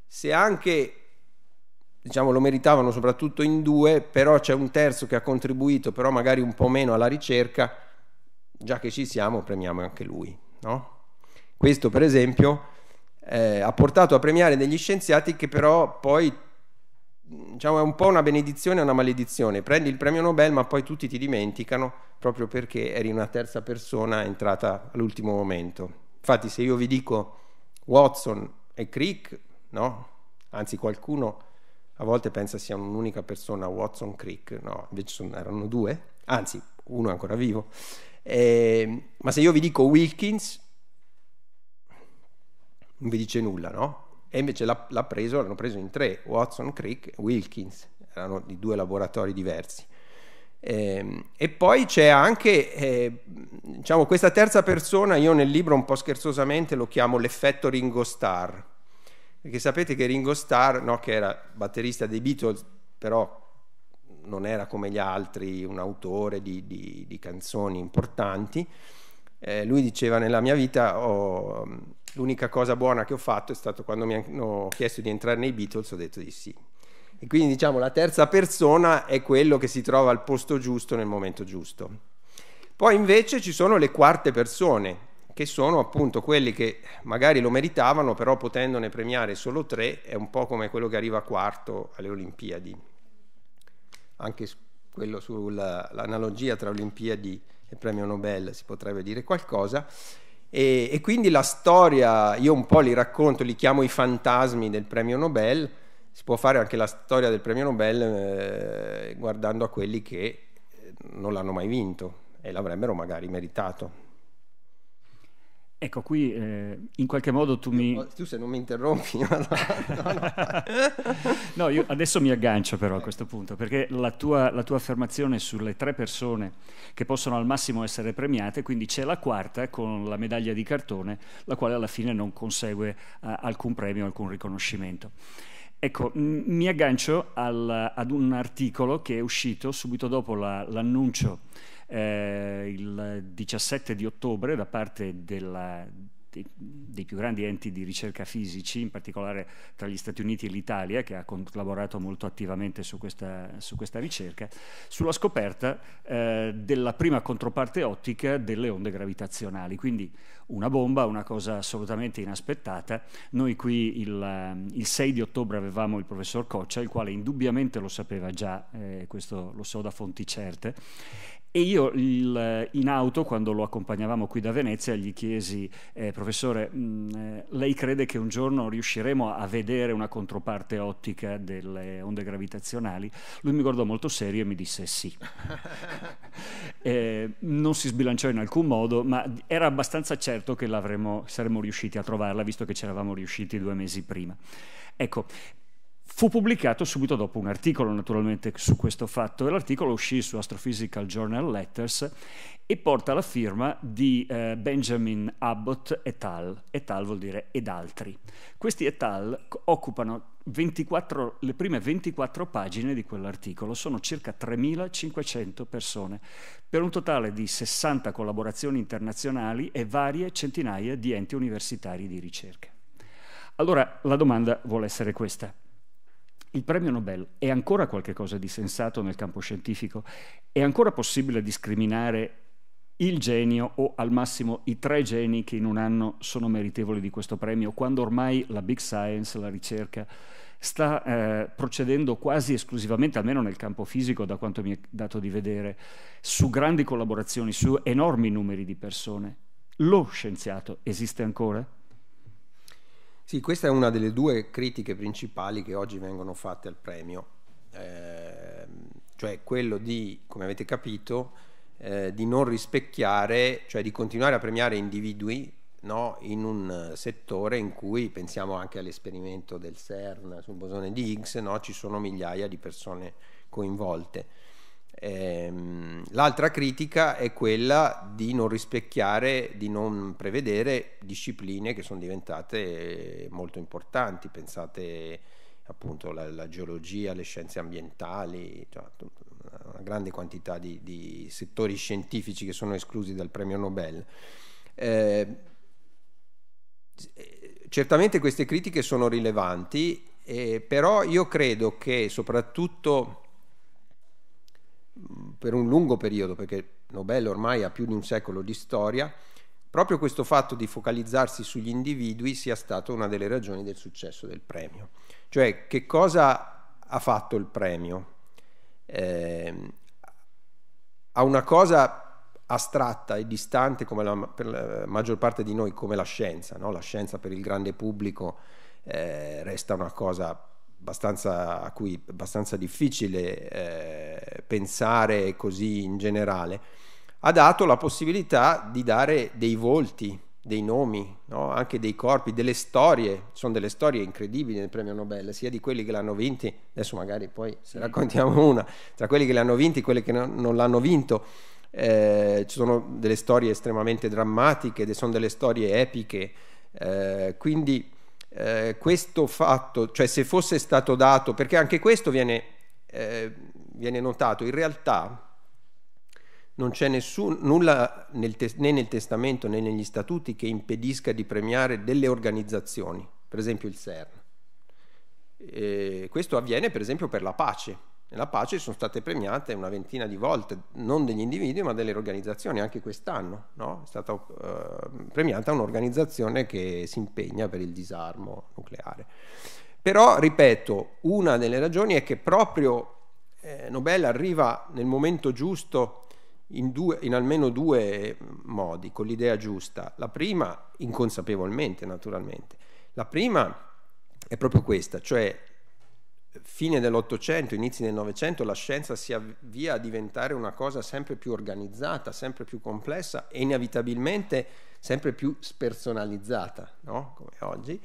se anche diciamo lo meritavano soprattutto in due, però c'è un terzo che ha contribuito, però magari un po' meno alla ricerca, già che ci siamo, premiamo anche lui. No? Questo per esempio eh, ha portato a premiare degli scienziati che però poi diciamo, è un po' una benedizione e una maledizione. Prendi il premio Nobel, ma poi tutti ti dimenticano proprio perché eri una terza persona entrata all'ultimo momento. Infatti, se io vi dico Watson e Crick, no? Anzi, qualcuno a volte pensa sia un'unica persona, Watson Crick, no, invece sono, erano due, anzi, uno è ancora vivo. Eh, ma se io vi dico Wilkins, non vi dice nulla, no? e invece l'ha, l'ha preso, l'hanno preso in tre, Watson, Crick e Wilkins, erano di due laboratori diversi. E, ehm, e poi c'è anche, eh, diciamo, questa terza persona, io nel libro un po' scherzosamente lo chiamo l'effetto Ringo Starr, perché sapete che Ringo Starr, no, che era batterista dei Beatles, però non era come gli altri un autore di, di, di canzoni importanti, eh, lui diceva nella mia vita ho, l'unica cosa buona che ho fatto è stato quando mi hanno chiesto di entrare nei Beatles, ho detto di sì. E quindi diciamo la terza persona è quello che si trova al posto giusto nel momento giusto. Poi invece ci sono le quarte persone, che sono appunto quelli che magari lo meritavano, però potendone premiare solo tre, è un po' come quello che arriva quarto alle Olimpiadi. Anche quello sull'analogia tra Olimpiadi e premio Nobel si potrebbe dire qualcosa. E, e, quindi la storia, io un po' li racconto, li chiamo i fantasmi del premio Nobel, si può fare anche la storia del premio Nobel eh, guardando a quelli che eh, non l'hanno mai vinto e l'avrebbero magari meritato. Ecco, qui eh, in qualche modo tu mi... Tu se non mi interrompi... *laughs* No, no, no. *laughs* no io adesso mi aggancio però a questo punto, perché la tua, la tua, affermazione sulle tre persone che possono al massimo essere premiate, quindi c'è la quarta con la medaglia di cartone, la quale alla fine non consegue uh, alcun premio, alcun riconoscimento. Ecco, m- mi aggancio al, ad un articolo che è uscito subito dopo la, l'annuncio eh, il 17 di ottobre da parte della, dei, più grandi enti di ricerca fisici, in particolare tra gli Stati Uniti e l'Italia, che ha collaborato molto attivamente su questa, su questa ricerca, sulla scoperta eh, della prima controparte ottica delle onde gravitazionali. Quindi una bomba, una cosa assolutamente inaspettata. Noi qui il, il 6 di ottobre avevamo il professor Coccia, il quale indubbiamente lo sapeva già, eh, questo lo so da fonti certe, e io il, in auto, quando lo accompagnavamo qui da Venezia, gli chiesi, eh, professore, mh, mm, eh, lei crede che un giorno riusciremo a vedere una controparte ottica delle onde gravitazionali? Lui mi guardò molto serio e mi disse sì. *laughs* eh, non si sbilanciò in alcun modo, ma era abbastanza certo che saremmo riusciti a trovarla, visto che ci eravamo riusciti due mesi prima. Ecco, fu pubblicato subito dopo un articolo naturalmente su questo fatto e l'articolo uscì su Astrophysical Journal Letters e porta la firma di eh, Benjamin Abbott et al. Et al vuol dire ed altri. Questi et al occupano 24, le prime 24 pagine di quell'articolo, sono circa 3.500 persone, per un totale di 60 collaborazioni internazionali e varie centinaia di enti universitari di ricerca. Allora la domanda vuole essere questa il premio Nobel è ancora qualcosa di sensato nel campo scientifico? È ancora possibile discriminare il genio o al massimo i tre geni che in un anno sono meritevoli di questo premio, quando ormai la big science, la ricerca, sta eh, procedendo quasi esclusivamente, almeno nel campo fisico, da quanto mi è dato di vedere, su grandi collaborazioni, su enormi numeri di persone. Lo scienziato esiste ancora? Sì, questa è una delle due critiche principali che oggi vengono fatte al premio, eh, cioè quello di, come avete capito, eh, di non rispecchiare, cioè di continuare a premiare individui no, in un settore in cui, pensiamo anche all'esperimento del CERN sul bosone di Higgs, no, ci sono migliaia di persone coinvolte. Ehm, l'altra critica è quella di non rispecchiare, di non prevedere discipline che sono diventate molto importanti, pensate appunto alla, la geologia, alle scienze ambientali, cioè, una grande quantità di, di, settori scientifici che sono esclusi dal premio Nobel. Eh, certamente queste critiche sono rilevanti, eh, però io credo che soprattutto per un lungo periodo, perché Nobel ormai ha più di un secolo di storia, proprio questo fatto di focalizzarsi sugli individui sia stata una delle ragioni del successo del premio. Cioè, che cosa ha fatto il premio? Eh, a una cosa astratta e distante come la, per la maggior parte di noi, come la scienza. No? La scienza per il grande pubblico eh, resta una cosa abbastanza, a cui è abbastanza difficile eh, pensare così in generale, ha dato la possibilità di dare dei volti, dei nomi, no? anche dei corpi, delle storie, sono delle storie incredibili nel premio Nobel, sia di quelli che l'hanno vinti, adesso magari poi se raccontiamo una, tra quelli che l'hanno vinti e quelli che non l'hanno vinto, eh, ci sono delle storie estremamente drammatiche, sono delle storie epiche, eh, quindi eh, questo fatto, cioè se fosse stato dato, perché anche questo viene, eh, viene notato, in realtà non c'è nessun, nulla nel te- né nel testamento né negli statuti che impedisca di premiare delle organizzazioni, per esempio il CERN. E eh, questo avviene per esempio per la pace. Nella pace sono state premiate una ventina di volte, non degli individui ma delle organizzazioni, anche quest'anno no? è stata eh, premiata un'organizzazione che si impegna per il disarmo nucleare. Però, ripeto, una delle ragioni è che proprio eh, Nobel arriva nel momento giusto in, due, in, almeno due modi, con l'idea giusta. La prima, inconsapevolmente naturalmente. La prima è proprio questa, cioè fine dell'Ottocento, inizi del Novecento, la scienza si avvia a diventare una cosa sempre più organizzata, sempre più complessa e inevitabilmente sempre più spersonalizzata, no? come oggi.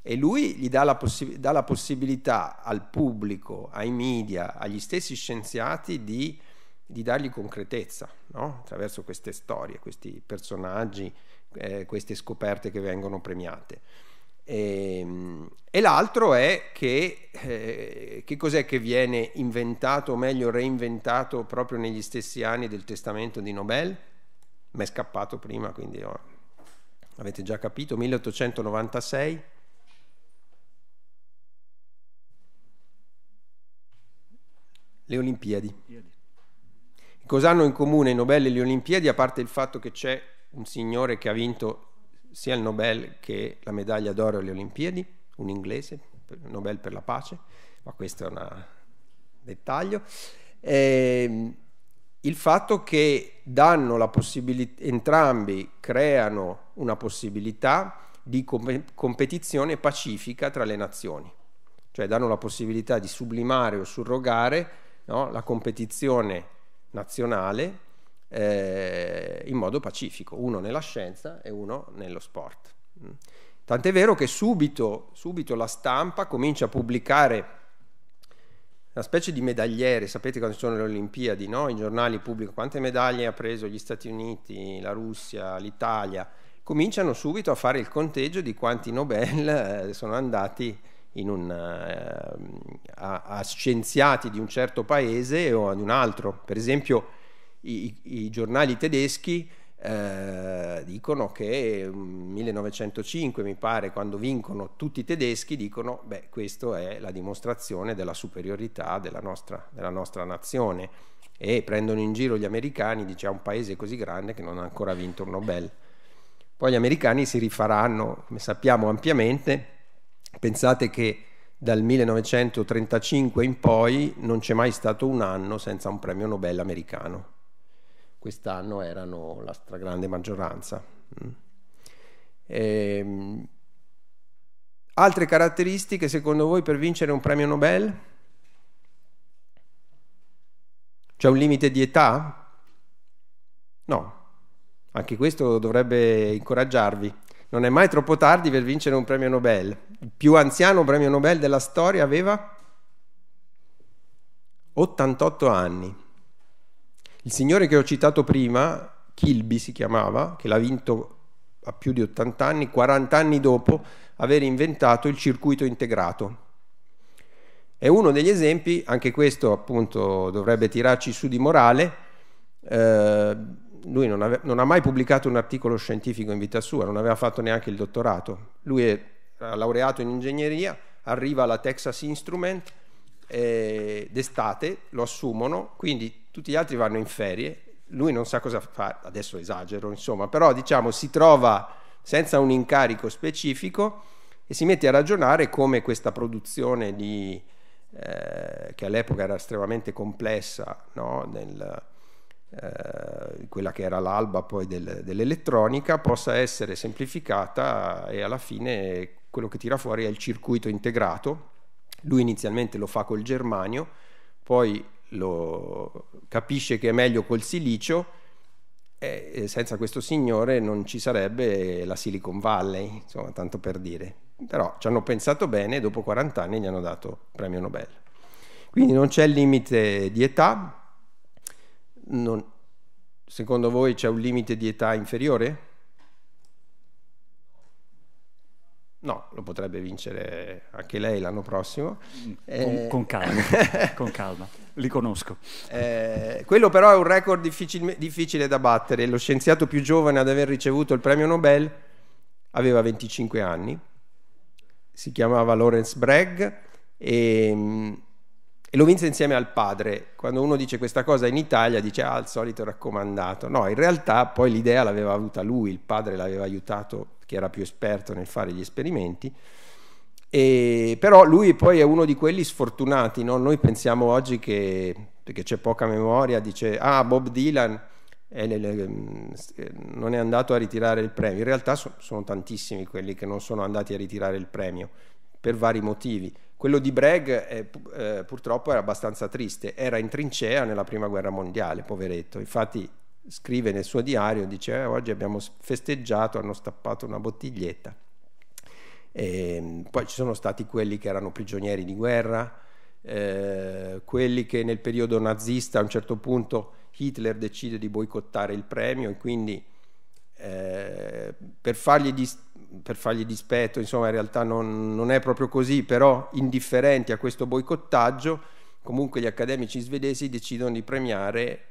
E lui gli dà la, possi- dà la, possibilità al pubblico, ai media, agli stessi scienziati di, di dargli concretezza no? attraverso queste storie, questi personaggi, eh, queste scoperte che vengono premiate. E, ehm, e l'altro è che, eh, che cos'è che viene inventato, o meglio reinventato, proprio negli stessi anni del testamento di Nobel? Mi è scappato prima, quindi oh, avete già capito, 1896. Le Olimpiadi. Cos'hanno in comune i Nobel e le Olimpiadi, a parte il fatto che c'è un signore che ha vinto sia il Nobel che la medaglia d'oro alle Olimpiadi, un inglese, Nobel per la pace, ma questo è un dettaglio. Eh, il fatto che danno la possibilità, entrambi creano una possibilità di comp competizione pacifica tra le nazioni, cioè danno la possibilità di sublimare o surrogare no, la competizione nazionale eh, in modo pacifico, uno nella scienza e uno nello sport. Mm. Tant'è vero che subito, subito la stampa comincia a pubblicare una specie di medagliere, sapete quando ci sono le Olimpiadi, no? i giornali pubblicano quante medaglie ha preso gli Stati Uniti, la Russia, l'Italia, cominciano subito a fare il conteggio di quanti Nobel eh, sono andati un, eh, a, a, scienziati di un certo paese o ad un altro. Per esempio i, i giornali tedeschi eh, dicono che 1905 mm, mi pare quando vincono tutti i tedeschi dicono beh questa è la dimostrazione della superiorità della nostra, della nostra nazione e prendono in giro gli americani dice è un paese così grande che non ha ancora vinto un Nobel poi gli americani si rifaranno come sappiamo ampiamente pensate che dal 1935 in poi non c'è mai stato un anno senza un premio Nobel americano quest'anno erano la stragrande maggioranza. Mm. E, ehm, altre caratteristiche secondo voi per vincere un premio Nobel? C'è un limite di età? No, anche questo dovrebbe incoraggiarvi. Non è mai troppo tardi per vincere un premio Nobel. Il più anziano premio Nobel della storia aveva 88 anni. Il signore che ho citato prima, Kilby si chiamava, che l'ha vinto a più di 80 anni, 40 anni dopo aver inventato il circuito integrato. È uno degli esempi, anche questo appunto dovrebbe tirarci su di morale, eh, lui non, ave- non, ha mai pubblicato un articolo scientifico in vita sua, non aveva fatto neanche il dottorato. Lui è laureato in ingegneria, arriva alla Texas Instrument, eh, d'estate lo assumono, quindi tutti gli altri vanno in ferie, lui non sa cosa fare, adesso esagero, insomma, però diciamo si trova senza un incarico specifico e si mette a ragionare come questa produzione di, eh, che all'epoca era estremamente complessa, no? Nel, eh, quella che era l'alba poi del, dell'elettronica, possa essere semplificata e alla fine quello che tira fuori è il circuito integrato lui inizialmente lo fa col germanio, poi capisce che è meglio col silicio e senza questo signore non ci sarebbe la Silicon Valley, insomma, tanto per dire. Però ci hanno pensato bene e dopo 40 anni gli hanno dato il premio Nobel. Quindi non c'è limite di età, non... secondo voi c'è un limite di età inferiore? No, lo potrebbe vincere anche lei l'anno prossimo. Con, mm, eh, con calma, *laughs* con calma, li conosco. Eh, quello però è un record difficil difficile da battere. Lo scienziato più giovane ad aver ricevuto il premio Nobel aveva 25 anni, si chiamava Lawrence Bragg e, mm, e, lo vinse insieme al padre. Quando uno dice questa cosa in Italia dice ah, al solito raccomandato. No, in realtà poi l'idea l'aveva avuta lui, il padre l'aveva aiutato perché era più esperto nel fare gli esperimenti. E, però lui poi è uno di quelli sfortunati, no? noi pensiamo oggi che, perché c'è poca memoria, dice ah Bob Dylan è le, ehm, non è andato a ritirare il premio, in realtà so, sono tantissimi quelli che non sono andati a ritirare il premio per vari motivi. Quello di Bragg è, eh, purtroppo era abbastanza triste, era in trincea nella prima guerra mondiale, poveretto, infatti scrive nel suo diario, dice eh, oggi abbiamo festeggiato, hanno stappato una bottiglietta. E, ehm, poi ci sono stati quelli che erano prigionieri di guerra, eh, quelli che nel periodo nazista a un certo punto Hitler decide di boicottare il premio e quindi eh, per, fargli dis- per, fargli dispetto, insomma in realtà non, non è proprio così, però indifferenti a questo boicottaggio, comunque gli accademici svedesi decidono di premiare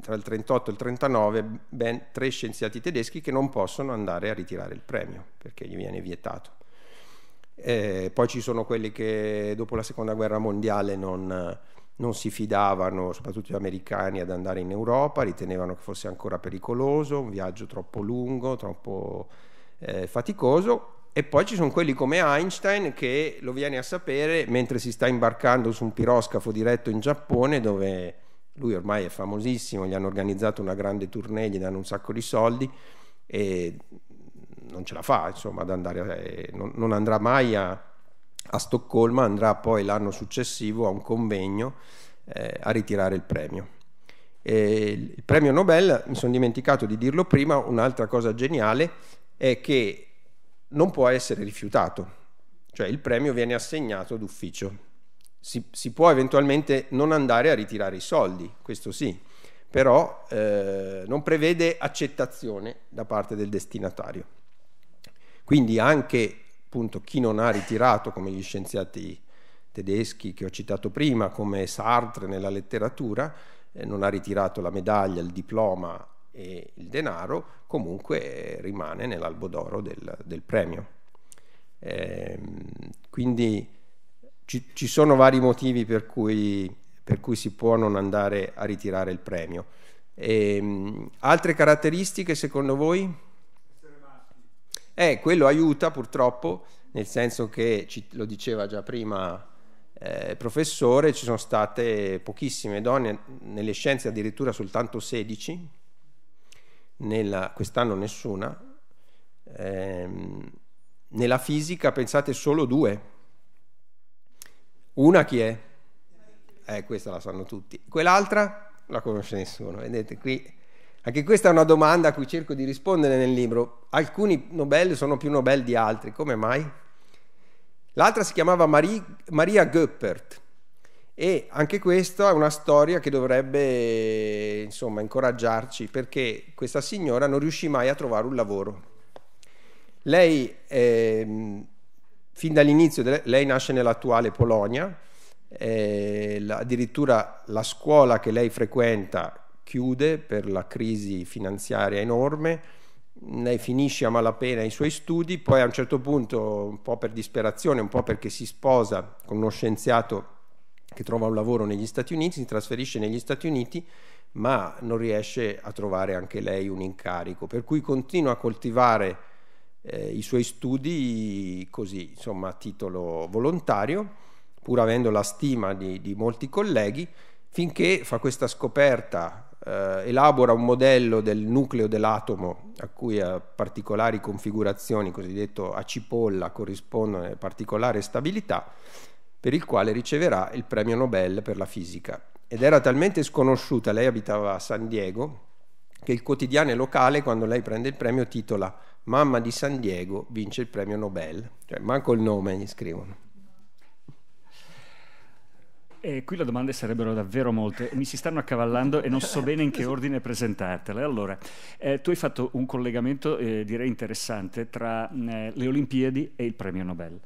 tra il 38 e il 39 ben tre scienziati tedeschi che non possono andare a ritirare il premio perché gli viene vietato. E poi ci sono quelli che dopo la seconda guerra mondiale non, non si fidavano, soprattutto gli americani, ad andare in Europa, ritenevano che fosse ancora pericoloso, un viaggio troppo lungo, troppo eh, faticoso. E poi ci sono quelli come Einstein che lo viene a sapere mentre si sta imbarcando su un piroscafo diretto in Giappone dove lui ormai è famosissimo, gli hanno organizzato una grande tournée, gli danno un sacco di soldi e non ce la fa, insomma, ad andare, eh, non, non andrà mai a, a, Stoccolma, andrà poi l'anno successivo a un convegno eh, a ritirare il premio. E il premio Nobel, mi sono dimenticato di dirlo prima, un'altra cosa geniale è che non può essere rifiutato, cioè il premio viene assegnato d'ufficio si, si, può eventualmente non andare a ritirare i soldi, questo sì, però eh, non prevede accettazione da parte del destinatario. Quindi anche appunto, chi non ha ritirato, come gli scienziati tedeschi che ho citato prima, come Sartre nella letteratura, eh, non ha ritirato la medaglia, il diploma e il denaro, comunque rimane nell'albo d'oro del, del premio. Eh, quindi ci, ci sono vari motivi per cui, per cui, si può non andare a ritirare il premio. E, ehm, altre caratteristiche secondo voi? Eh, quello aiuta purtroppo, nel senso che, ci, lo diceva già prima eh, professore, ci sono state pochissime donne, nelle scienze addirittura soltanto 16, quest'anno nessuna, eh, nella fisica pensate solo due una chi è? Eh, questa la sanno tutti. Quell'altra la conosce nessuno. Vedete, qui anche questa è una domanda a cui cerco di rispondere nel libro. Alcuni Nobel sono più Nobel di altri, come mai? L'altra si chiamava Marie, Maria Goeppert e anche questa è una storia che dovrebbe insomma, incoraggiarci perché questa signora non riuscì mai a trovare un lavoro. Lei eh, fin dall'inizio, lei nasce nell'attuale Polonia, eh, addirittura la scuola che lei frequenta chiude per la crisi finanziaria enorme, lei finisce a malapena i suoi studi, poi a un certo punto, un po' per disperazione, un po' perché si sposa con uno scienziato che trova un lavoro negli Stati Uniti, si trasferisce negli Stati Uniti, ma non riesce a trovare anche lei un incarico, per cui continua a coltivare eh, i suoi studi così, insomma, a titolo volontario, pur avendo la stima di, di molti colleghi, finché fa questa scoperta, eh, elabora un modello del nucleo dell'atomo a cui a particolari configurazioni, cosiddetto a cipolla, corrispondono particolari stabilità, per il quale riceverà il premio Nobel per la fisica. Ed era talmente sconosciuta, lei abitava a San Diego, che il quotidiano locale, quando lei prende il premio, titola mamma di San Diego vince il premio Nobel. Cioè, manco il nome gli scrivono. E qui le domande sarebbero davvero molte, mi si stanno accavallando e non so bene in che *laughs* ordine presentartele. Allora, eh, tu hai fatto un collegamento eh, direi interessante tra mm, eh, le Olimpiadi e il premio Nobel.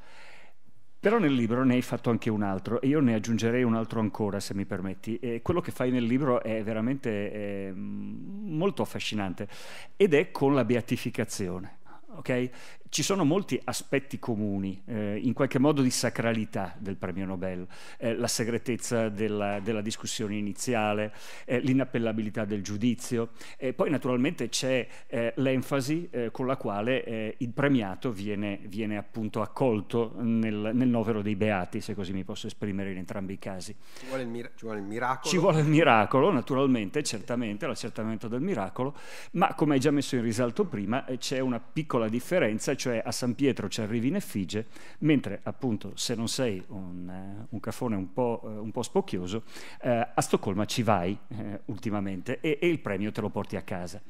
Però nel libro ne hai fatto anche un altro e io ne aggiungerei un altro ancora, se mi permetti. E quello che fai nel libro è veramente è mm, molto affascinante ed è con la beatificazione. Okay? ci sono molti aspetti comuni, eh, in qualche modo di sacralità del premio Nobel, eh, la segretezza della, della discussione iniziale, eh, l'inappellabilità del giudizio, e poi naturalmente c'è eh, l'enfasi eh, con la quale eh, il premiato viene, viene appunto accolto nel, nel, novero dei beati, se così mi posso esprimere in entrambi i casi. Ci vuole il, mir- ci vuole il miracolo. Ci vuole il miracolo, naturalmente, certamente, l'accertamento del miracolo, ma come hai già messo in risalto prima, c'è una piccola differenza cioè a San Pietro ci arrivi in effigie, mentre appunto se non sei un, eh, un cafone un po', eh, un po spocchioso, eh, a Stoccolma ci vai eh, ultimamente e, e il premio te lo porti a casa.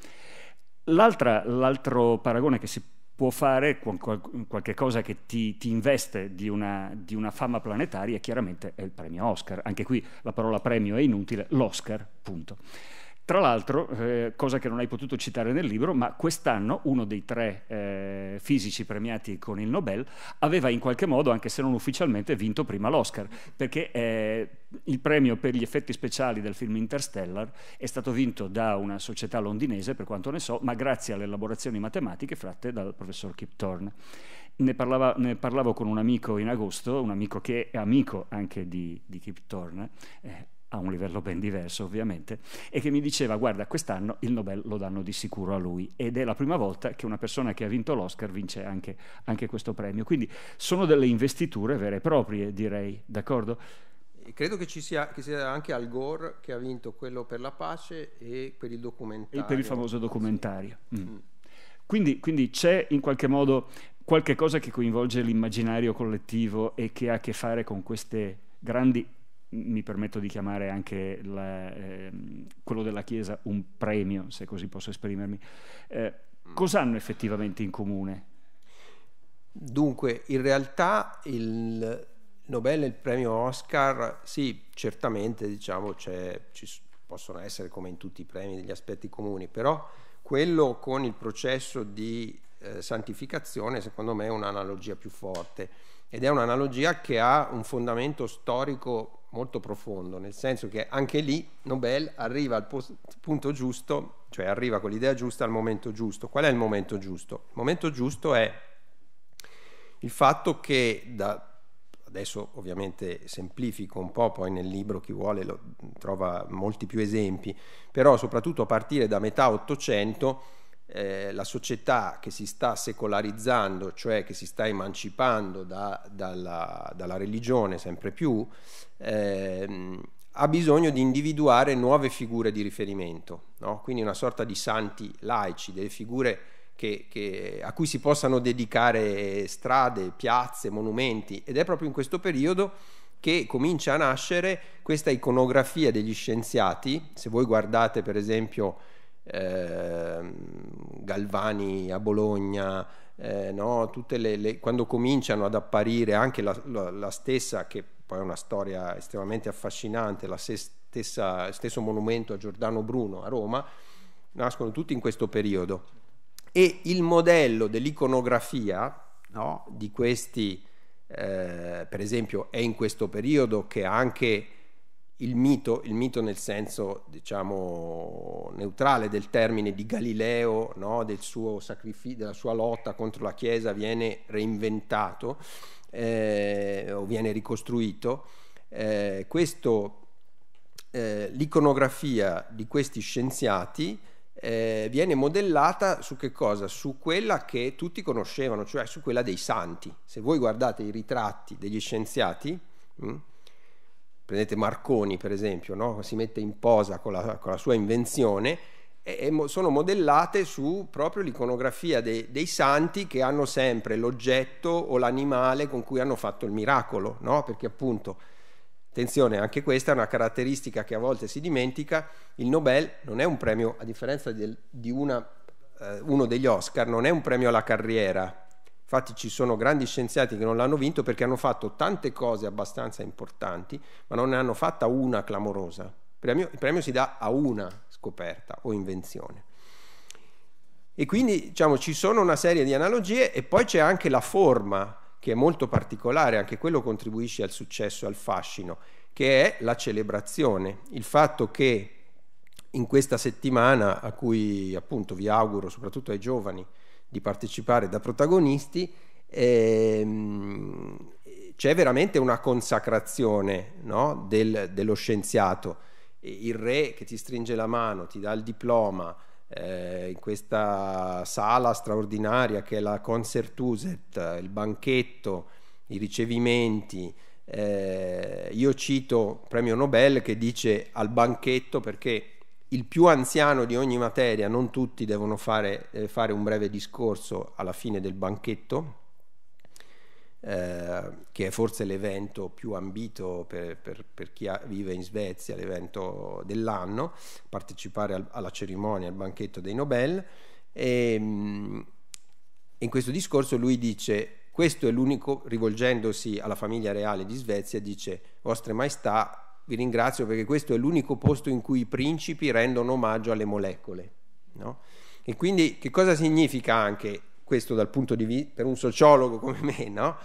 L'altra, l'altro paragone che si può fare, qualche cosa che ti, ti investe di una, di una, fama planetaria, chiaramente è il premio Oscar. Anche qui la parola premio è inutile, l'Oscar, punto. Tra l'altro, eh, cosa che non hai potuto citare nel libro, ma quest'anno uno dei tre eh, fisici premiati con il Nobel aveva in qualche modo, anche se non ufficialmente, vinto prima l'Oscar, perché eh, il premio per gli effetti speciali del film Interstellar è stato vinto da una società londinese, per quanto ne so, ma grazie alle elaborazioni matematiche fatte dal professor Kip Thorne. Ne, parlava, ne, parlavo con un amico in agosto, un amico che è amico anche di, di Kip Thorne eh, a un livello ben diverso ovviamente, e che mi diceva guarda quest'anno il Nobel lo danno di sicuro a lui ed è la prima volta che una persona che ha vinto l'Oscar vince anche, anche questo premio. Quindi sono delle investiture vere e proprie direi, d'accordo? credo che ci sia, che sia, anche Al Gore che ha vinto quello per la pace e per il documentario. E per il famoso documentario. Sì. Mm. mm. Quindi, quindi, c'è in qualche modo qualche cosa che coinvolge l'immaginario collettivo e che ha a che fare con queste grandi mi permetto di chiamare anche la, eh, quello della Chiesa un premio, se così posso esprimermi, eh, mm. cosa hanno effettivamente in comune? Dunque, in realtà il Nobel e il premio Oscar, sì, certamente diciamo, ci possono essere come in tutti i premi degli aspetti comuni, però quello con il processo di eh, santificazione secondo me è un'analogia più forte ed è un'analogia che ha un fondamento storico molto profondo, nel senso che anche lì Nobel arriva al punto giusto, cioè arriva con l'idea giusta al momento giusto. Qual è il momento giusto? Il momento giusto è il fatto che da adesso ovviamente semplifico un po', poi nel libro chi vuole lo, trova molti più esempi, però soprattutto a partire da metà 800 eh, la società che si sta secolarizzando, cioè che si sta emancipando da, dalla, dalla, religione sempre più, ehm, ha bisogno di individuare nuove figure di riferimento, no? quindi una sorta di santi laici, delle figure che, che, a cui si possano dedicare strade, piazze, monumenti ed è proprio in questo periodo che comincia a nascere questa iconografia degli scienziati, se voi guardate per esempio eh, Galvani a Bologna, eh, no? le, le, quando cominciano ad apparire anche la, la, la, stessa, che poi è una storia estremamente affascinante, la stessa, stesso monumento a Giordano Bruno a Roma, nascono tutti in questo periodo. E il modello dell'iconografia no? di questi, eh, per esempio, è in questo periodo che anche il mito, il mito nel senso diciamo neutrale del termine di Galileo, no? del sacrificio, della sua lotta contro la Chiesa viene reinventato eh, o viene ricostruito. Eh, questo, eh, l'iconografia di questi scienziati eh, viene modellata su che cosa? Su quella che tutti conoscevano, cioè su quella dei santi. Se voi guardate i ritratti degli scienziati, mh, hm, prendete Marconi per esempio, no? si mette in posa con la, con la sua invenzione e, e mo, sono modellate su proprio l'iconografia dei, dei, santi che hanno sempre l'oggetto o l'animale con cui hanno fatto il miracolo, no? perché appunto, attenzione, anche questa è una caratteristica che a volte si dimentica, il Nobel non è un premio, a differenza del, di una, eh, uno degli Oscar, non è un premio alla carriera, Infatti ci sono grandi scienziati che non l'hanno vinto perché hanno fatto tante cose abbastanza importanti, ma non ne hanno fatta una clamorosa. Il premio, il premio si dà a una scoperta o invenzione. E quindi diciamo, ci sono una serie di analogie e poi c'è anche la forma che è molto particolare, anche quello contribuisce al successo, al fascino, che è la celebrazione. Il fatto che in questa settimana, a cui appunto vi auguro, soprattutto ai giovani, di partecipare da protagonisti, ehm, c'è veramente una consacrazione no? Del, dello scienziato. Il re che ti stringe la mano, ti dà il diploma eh, in questa sala straordinaria che è la Concertuset, il banchetto, i ricevimenti. Eh, io cito il premio Nobel che dice al banchetto perché il più anziano di ogni materia, non tutti devono fare, eh, fare un breve discorso alla fine del banchetto, eh, che è forse l'evento più ambito per, per, per chi vive in Svezia, l'evento dell'anno, partecipare al, alla cerimonia, al banchetto dei Nobel. E, ehm, in questo discorso lui dice, questo è l'unico, rivolgendosi alla famiglia reale di Svezia, dice, Vostre Maestà, vi ringrazio perché questo è l'unico posto in cui i principi rendono omaggio alle molecole. No? E quindi che cosa significa anche questo dal punto di vista per un sociologo come me, no?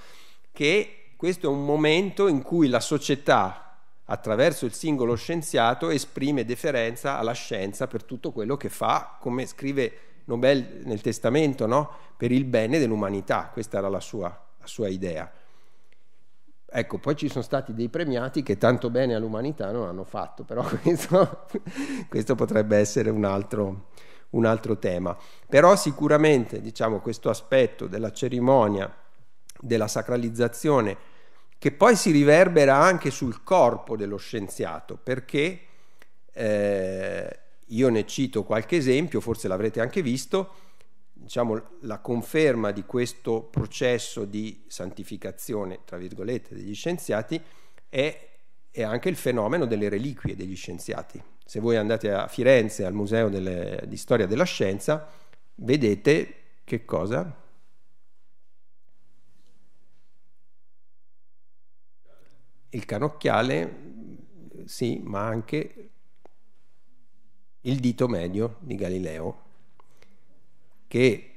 che questo è un momento in cui la società, attraverso il singolo scienziato, esprime deferenza alla scienza per tutto quello che fa, come scrive Nobel nel testamento, no? per il bene dell'umanità. Questa era la sua, la sua idea. Ecco, poi ci sono stati dei premiati che tanto bene all'umanità non hanno fatto, però *laughs* questo, questo potrebbe essere un altro, un altro, tema. Però sicuramente diciamo, questo aspetto della cerimonia, della sacralizzazione, che poi si riverbera anche sul corpo dello scienziato, perché eh, io ne cito qualche esempio, forse l'avrete anche visto, diciamo, la conferma di questo processo di santificazione, tra virgolette, degli scienziati è, è, anche il fenomeno delle reliquie degli scienziati. Se voi andate a Firenze al Museo delle, di Storia della Scienza, vedete che cosa? Il canocchiale, sì, ma anche il dito medio di Galileo che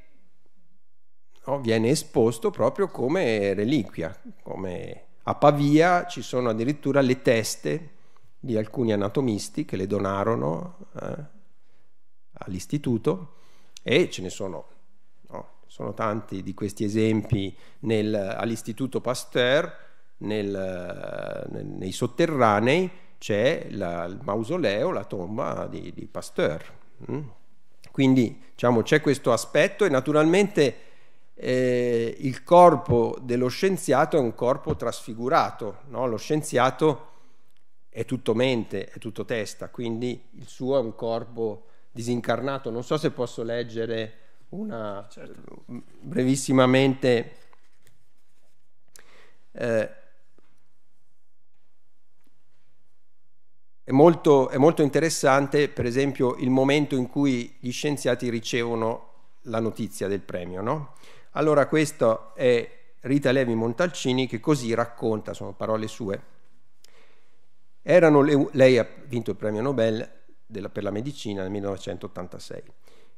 no, viene esposto proprio come reliquia. Come a Pavia ci sono addirittura le teste di alcuni anatomisti che le donarono eh, all'istituto e ce ne sono, no, sono tanti di questi esempi nel, all'istituto Pasteur. Nel, nei sotterranei c'è la, il mausoleo, la tomba di, di Pasteur. Mm? Quindi diciamo, c'è questo aspetto e naturalmente eh, il corpo dello scienziato è un corpo trasfigurato, no? lo scienziato è tutto mente, è tutto testa, quindi il suo è un corpo disincarnato. Non so se posso leggere una certo. brevissimamente. Eh, È molto, è molto, interessante, per esempio, il momento in cui gli scienziati ricevono la notizia del premio. No? Allora, questa è Rita Levi Montalcini che così racconta, sono parole sue. Le, lei ha vinto il premio Nobel della, per la medicina nel 1986.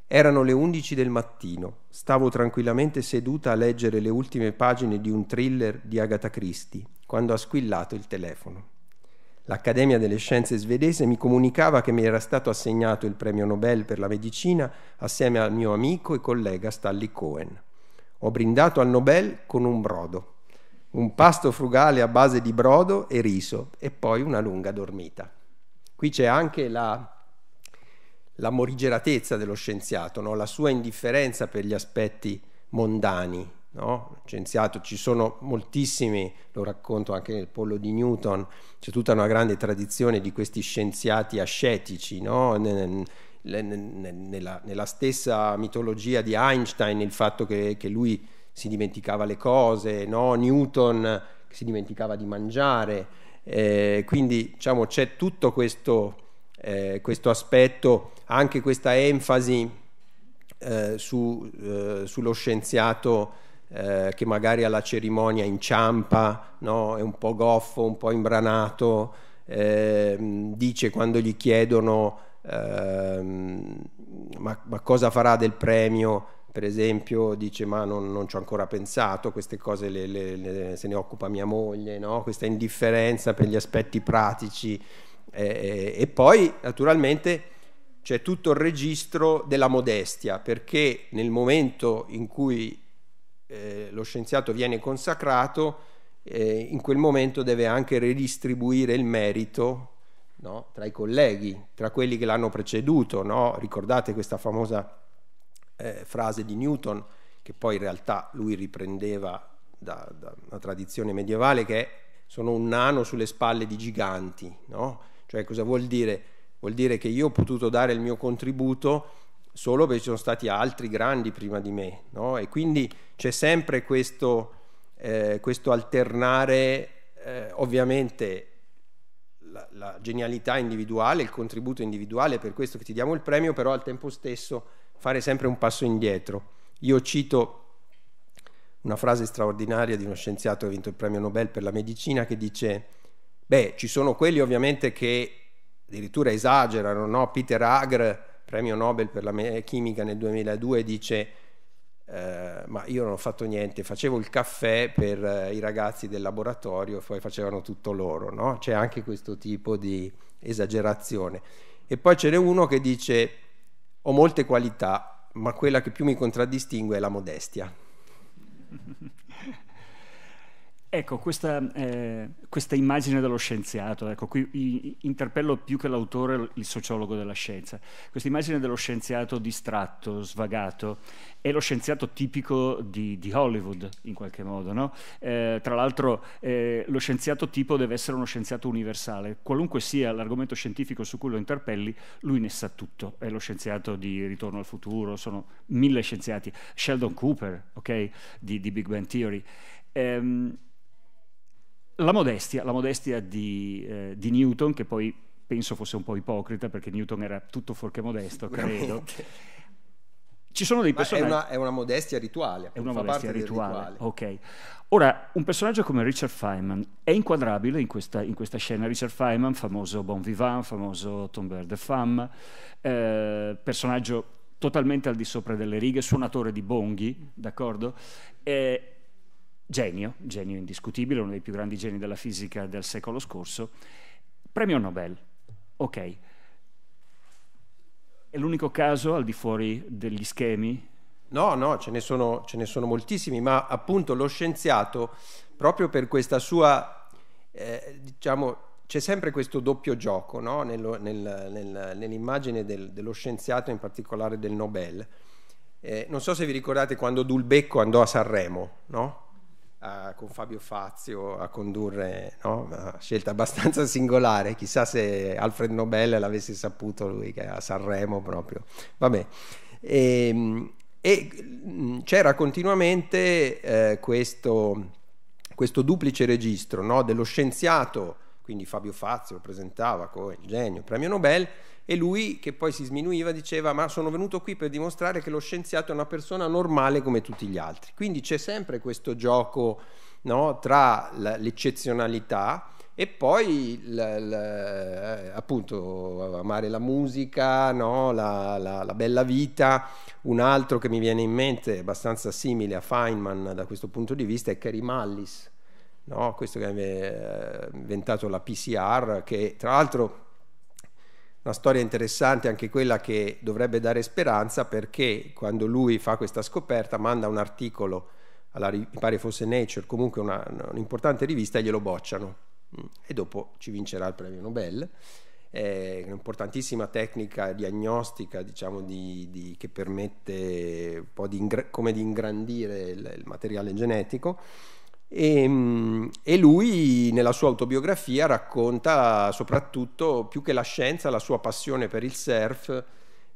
Erano le 11 del mattino, stavo tranquillamente seduta a leggere le ultime pagine di un thriller di Agatha Christie, quando ha squillato il telefono. L'Accademia delle Scienze svedese mi comunicava che mi era stato assegnato il premio Nobel per la medicina assieme al mio amico e collega Stanley Cohen. Ho brindato al Nobel con un brodo, un pasto frugale a base di brodo e riso e poi una lunga dormita. Qui c'è anche la, la morigeratezza dello scienziato, no? la sua indifferenza per gli aspetti mondani no? scienziato, ci sono moltissimi, lo racconto anche nel pollo di Newton, c'è tutta una grande tradizione di questi scienziati ascetici, no? nella, nella, stessa mitologia di Einstein il fatto che, che lui si dimenticava le cose, no? Newton che si dimenticava di mangiare, eh, quindi diciamo, c'è tutto questo, eh, questo aspetto, anche questa enfasi eh, su, eh, sullo scienziato eh, che magari alla cerimonia inciampa, no? è un po' goffo, un po' imbranato, eh, dice quando gli chiedono eh, ma, ma, cosa farà del premio, per esempio dice ma non, non ci ho ancora pensato, queste cose le, le, le, se ne occupa mia moglie, no? questa indifferenza per gli aspetti pratici e poi naturalmente c'è tutto il registro della modestia perché nel momento in cui eh, lo scienziato viene consacrato, eh, in quel momento deve anche redistribuire il merito no? tra i colleghi, tra quelli che l'hanno preceduto. No? Ricordate questa famosa eh, frase di Newton, che poi in realtà lui riprendeva da, da una tradizione medievale, che è, sono un nano sulle spalle di giganti. No? Cioè cosa vuol dire? Vuol dire che io ho potuto dare il mio contributo solo perché ci sono stati altri grandi prima di me, no? E quindi c'è sempre questo, eh, questo alternare, eh, ovviamente, la, la, genialità individuale, il contributo individuale, per questo che ti diamo il premio, però al tempo stesso fare sempre un passo indietro. Io cito una frase straordinaria di uno scienziato che ha vinto il premio Nobel per la medicina che dice, beh, ci sono quelli ovviamente che addirittura esagerano, no? Peter Agr premio Nobel per la chimica nel 2002 dice eh, ma io non ho fatto niente, facevo il caffè per eh, i ragazzi del laboratorio e poi facevano tutto loro, no? c'è anche questo tipo di esagerazione. E poi ce n'è uno che dice ho molte qualità, ma quella che più mi contraddistingue è la modestia. *laughs* Ecco, questa, eh, questa, immagine dello scienziato, ecco, qui interpello più che l'autore il sociologo della scienza, questa immagine dello scienziato distratto, svagato, è lo scienziato tipico di, di Hollywood in qualche modo, no? eh, tra l'altro eh, lo scienziato tipo deve essere uno scienziato universale, qualunque sia l'argomento scientifico su cui lo interpelli, lui ne sa tutto, è lo scienziato di Ritorno al futuro, sono mille scienziati, Sheldon Cooper, okay? di, di, Big Bang Theory. Ehm, la modestia, la modestia di, eh, di, Newton, che poi penso fosse un po' ipocrita perché Newton era tutto fuorché modesto, credo. Ci sono dei personaggi. È una, è una, modestia rituale. È una modestia rituale. rituale. Ok. Ora, un personaggio come Richard Feynman è inquadrabile in questa, in questa scena. Richard Feynman, famoso bon vivant, famoso tombeur de femme, eh, personaggio totalmente al di sopra delle righe, suonatore di bonghi, d'accordo? Eh, genio, genio indiscutibile, uno dei più grandi geni della fisica del secolo scorso, premio Nobel. Ok. È l'unico caso al di fuori degli schemi? No, no, ce ne sono, ce ne sono moltissimi, ma appunto lo scienziato, proprio per questa sua, eh, diciamo, c'è sempre questo doppio gioco no? Nello, nel, nel, nell'immagine del, dello scienziato, in particolare del Nobel. Eh, non so se vi ricordate quando Dulbecco andò a Sanremo, no? uh, con Fabio Fazio a condurre no? una scelta abbastanza singolare, chissà se Alfred Nobel l'avesse saputo lui che è a Sanremo proprio. Vabbè. Ehm, e, e mm, c'era continuamente eh, questo, questo, duplice registro no? dello scienziato, quindi Fabio Fazio lo presentava come genio, premio Nobel, e lui, che poi si sminuiva, diceva ma sono venuto qui per dimostrare che lo scienziato è una persona normale come tutti gli altri. Quindi c'è sempre questo gioco no, tra l'eccezionalità e poi la, la, eh, appunto amare la musica, no? la, la, bella vita. Un altro che mi viene in mente, abbastanza simile a Feynman da questo punto di vista, è Kerry Mallis, no? questo che ha eh, inventato la PCR, che tra l'altro una storia interessante anche quella che dovrebbe dare speranza perché quando lui fa questa scoperta manda un articolo alla, mi pare fosse Nature, comunque un'importante rivista e glielo bocciano mm. e dopo ci vincerà il premio Nobel è un'importantissima tecnica diagnostica diciamo di, di, che permette un po' di, come di ingrandire il, il materiale genetico e, ehm, e, lui nella sua autobiografia racconta soprattutto più che la scienza la sua passione per il surf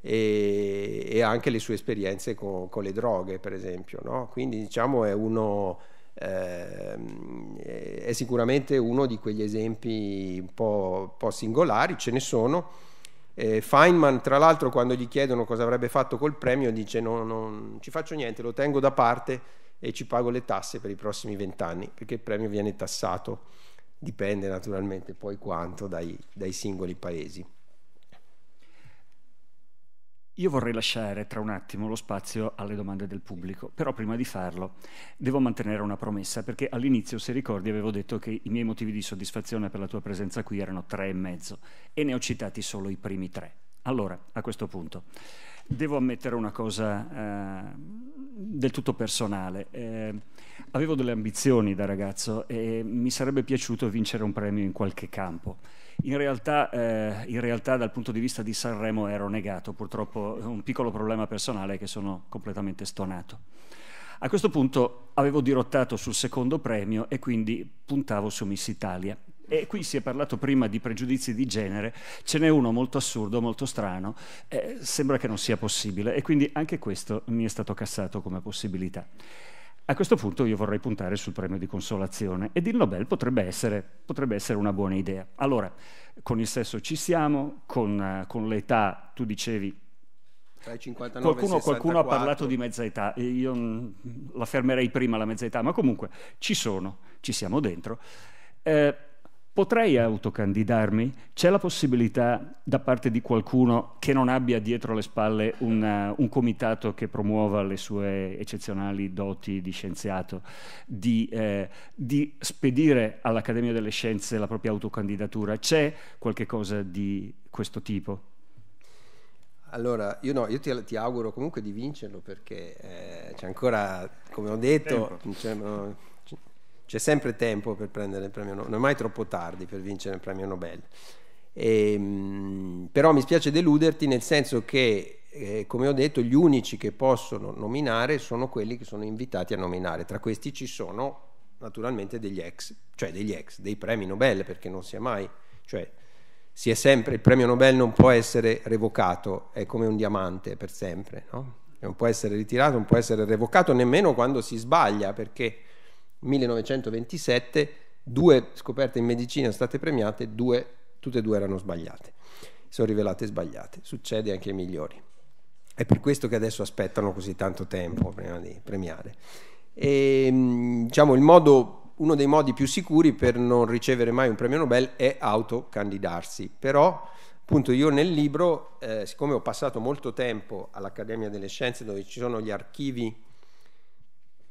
e, e anche le sue esperienze con, con le droghe per esempio no? quindi diciamo è uno eh, è sicuramente uno di quegli esempi un po', un po singolari ce ne sono eh, Feynman tra l'altro quando gli chiedono cosa avrebbe fatto col premio dice no, non ci faccio niente lo tengo da parte e ci pago le tasse per i prossimi vent'anni, perché il premio viene tassato, dipende naturalmente poi quanto dai, dai singoli paesi. Io vorrei lasciare tra un attimo lo spazio alle domande del pubblico, però prima di farlo devo mantenere una promessa perché all'inizio, se ricordi, avevo detto che i miei motivi di soddisfazione per la tua presenza qui erano tre e mezzo e ne ho citati solo i primi tre. Allora, a questo punto, devo ammettere una cosa eh, del tutto personale. Eh, avevo delle ambizioni da ragazzo e mi sarebbe piaciuto vincere un premio in qualche campo. In realtà, eh, in realtà, dal punto di vista di Sanremo ero negato, purtroppo un piccolo problema personale è che sono completamente stonato. A questo punto avevo dirottato sul secondo premio e quindi puntavo su Miss Italia. E qui si è parlato prima di pregiudizi di genere, ce n'è uno molto assurdo, molto strano, eh, sembra che non sia possibile e quindi anche questo mi è stato cassato come possibilità. A questo punto io vorrei puntare sul premio di consolazione ed il Nobel potrebbe essere, potrebbe essere una buona idea. Allora, con il sesso ci siamo, con, uh, con l'età tu dicevi... Qualcuno, qualcuno, ha parlato di mezza età, io mm, la fermerei prima la mezza età, ma comunque ci sono, ci siamo dentro. Eh, Potrei autocandidarmi? C'è la possibilità da parte di qualcuno che non abbia dietro le spalle una, eh, un comitato che promuova le sue eccezionali doti di scienziato, di, eh, di spedire all'Accademia delle Scienze la propria autocandidatura? C'è qualche cosa di questo tipo? Allora, io, no, io ti, ti, auguro comunque di vincerlo perché eh, c'è ancora, come ho detto, c'è, no, c'è sempre tempo per prendere il premio Nobel, non è mai troppo tardi per vincere il premio Nobel. E, ehm, però mi spiace deluderti nel senso che, eh, come ho detto, gli unici che possono nominare sono quelli che sono invitati a nominare. Tra questi ci sono naturalmente degli ex, cioè degli ex, dei premi Nobel, perché non si è mai, cioè si è sempre, il premio Nobel non può essere revocato, è come un diamante per sempre, no? non può essere ritirato, non può essere revocato nemmeno quando si sbaglia, perché 1927, due scoperte in medicina sono state premiate, due, tutte e due erano sbagliate, sono rivelate sbagliate, succede anche ai migliori. È per questo che adesso aspettano così tanto tempo prima di premiare. E, ehm, diciamo, modo, uno dei modi più sicuri per non ricevere mai un premio Nobel è autocandidarsi, però appunto io nel libro, eh, siccome ho passato molto tempo all'Accademia delle Scienze dove ci sono gli archivi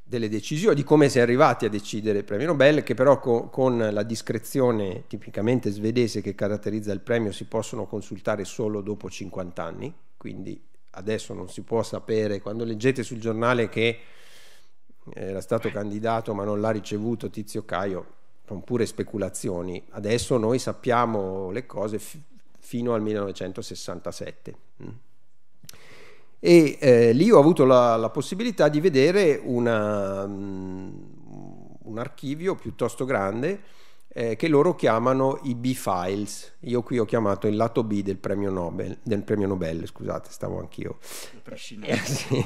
delle decisioni, di come si è arrivati a decidere il premio Nobel, che però co con la discrezione tipicamente svedese che caratterizza il premio si possono consultare solo dopo 50 anni, quindi adesso non si può sapere, quando leggete sul giornale che era stato candidato ma non l'ha ricevuto Tizio Caio, sono pure speculazioni, adesso noi sappiamo le cose fino al 1967 e eh, lì ho avuto la, la possibilità di vedere una, mm, un archivio piuttosto grande eh, che loro chiamano i B-Files. Io qui ho chiamato il lato B del premio Nobel, del premio Nobel scusate, stavo anch'io. Eh, sì.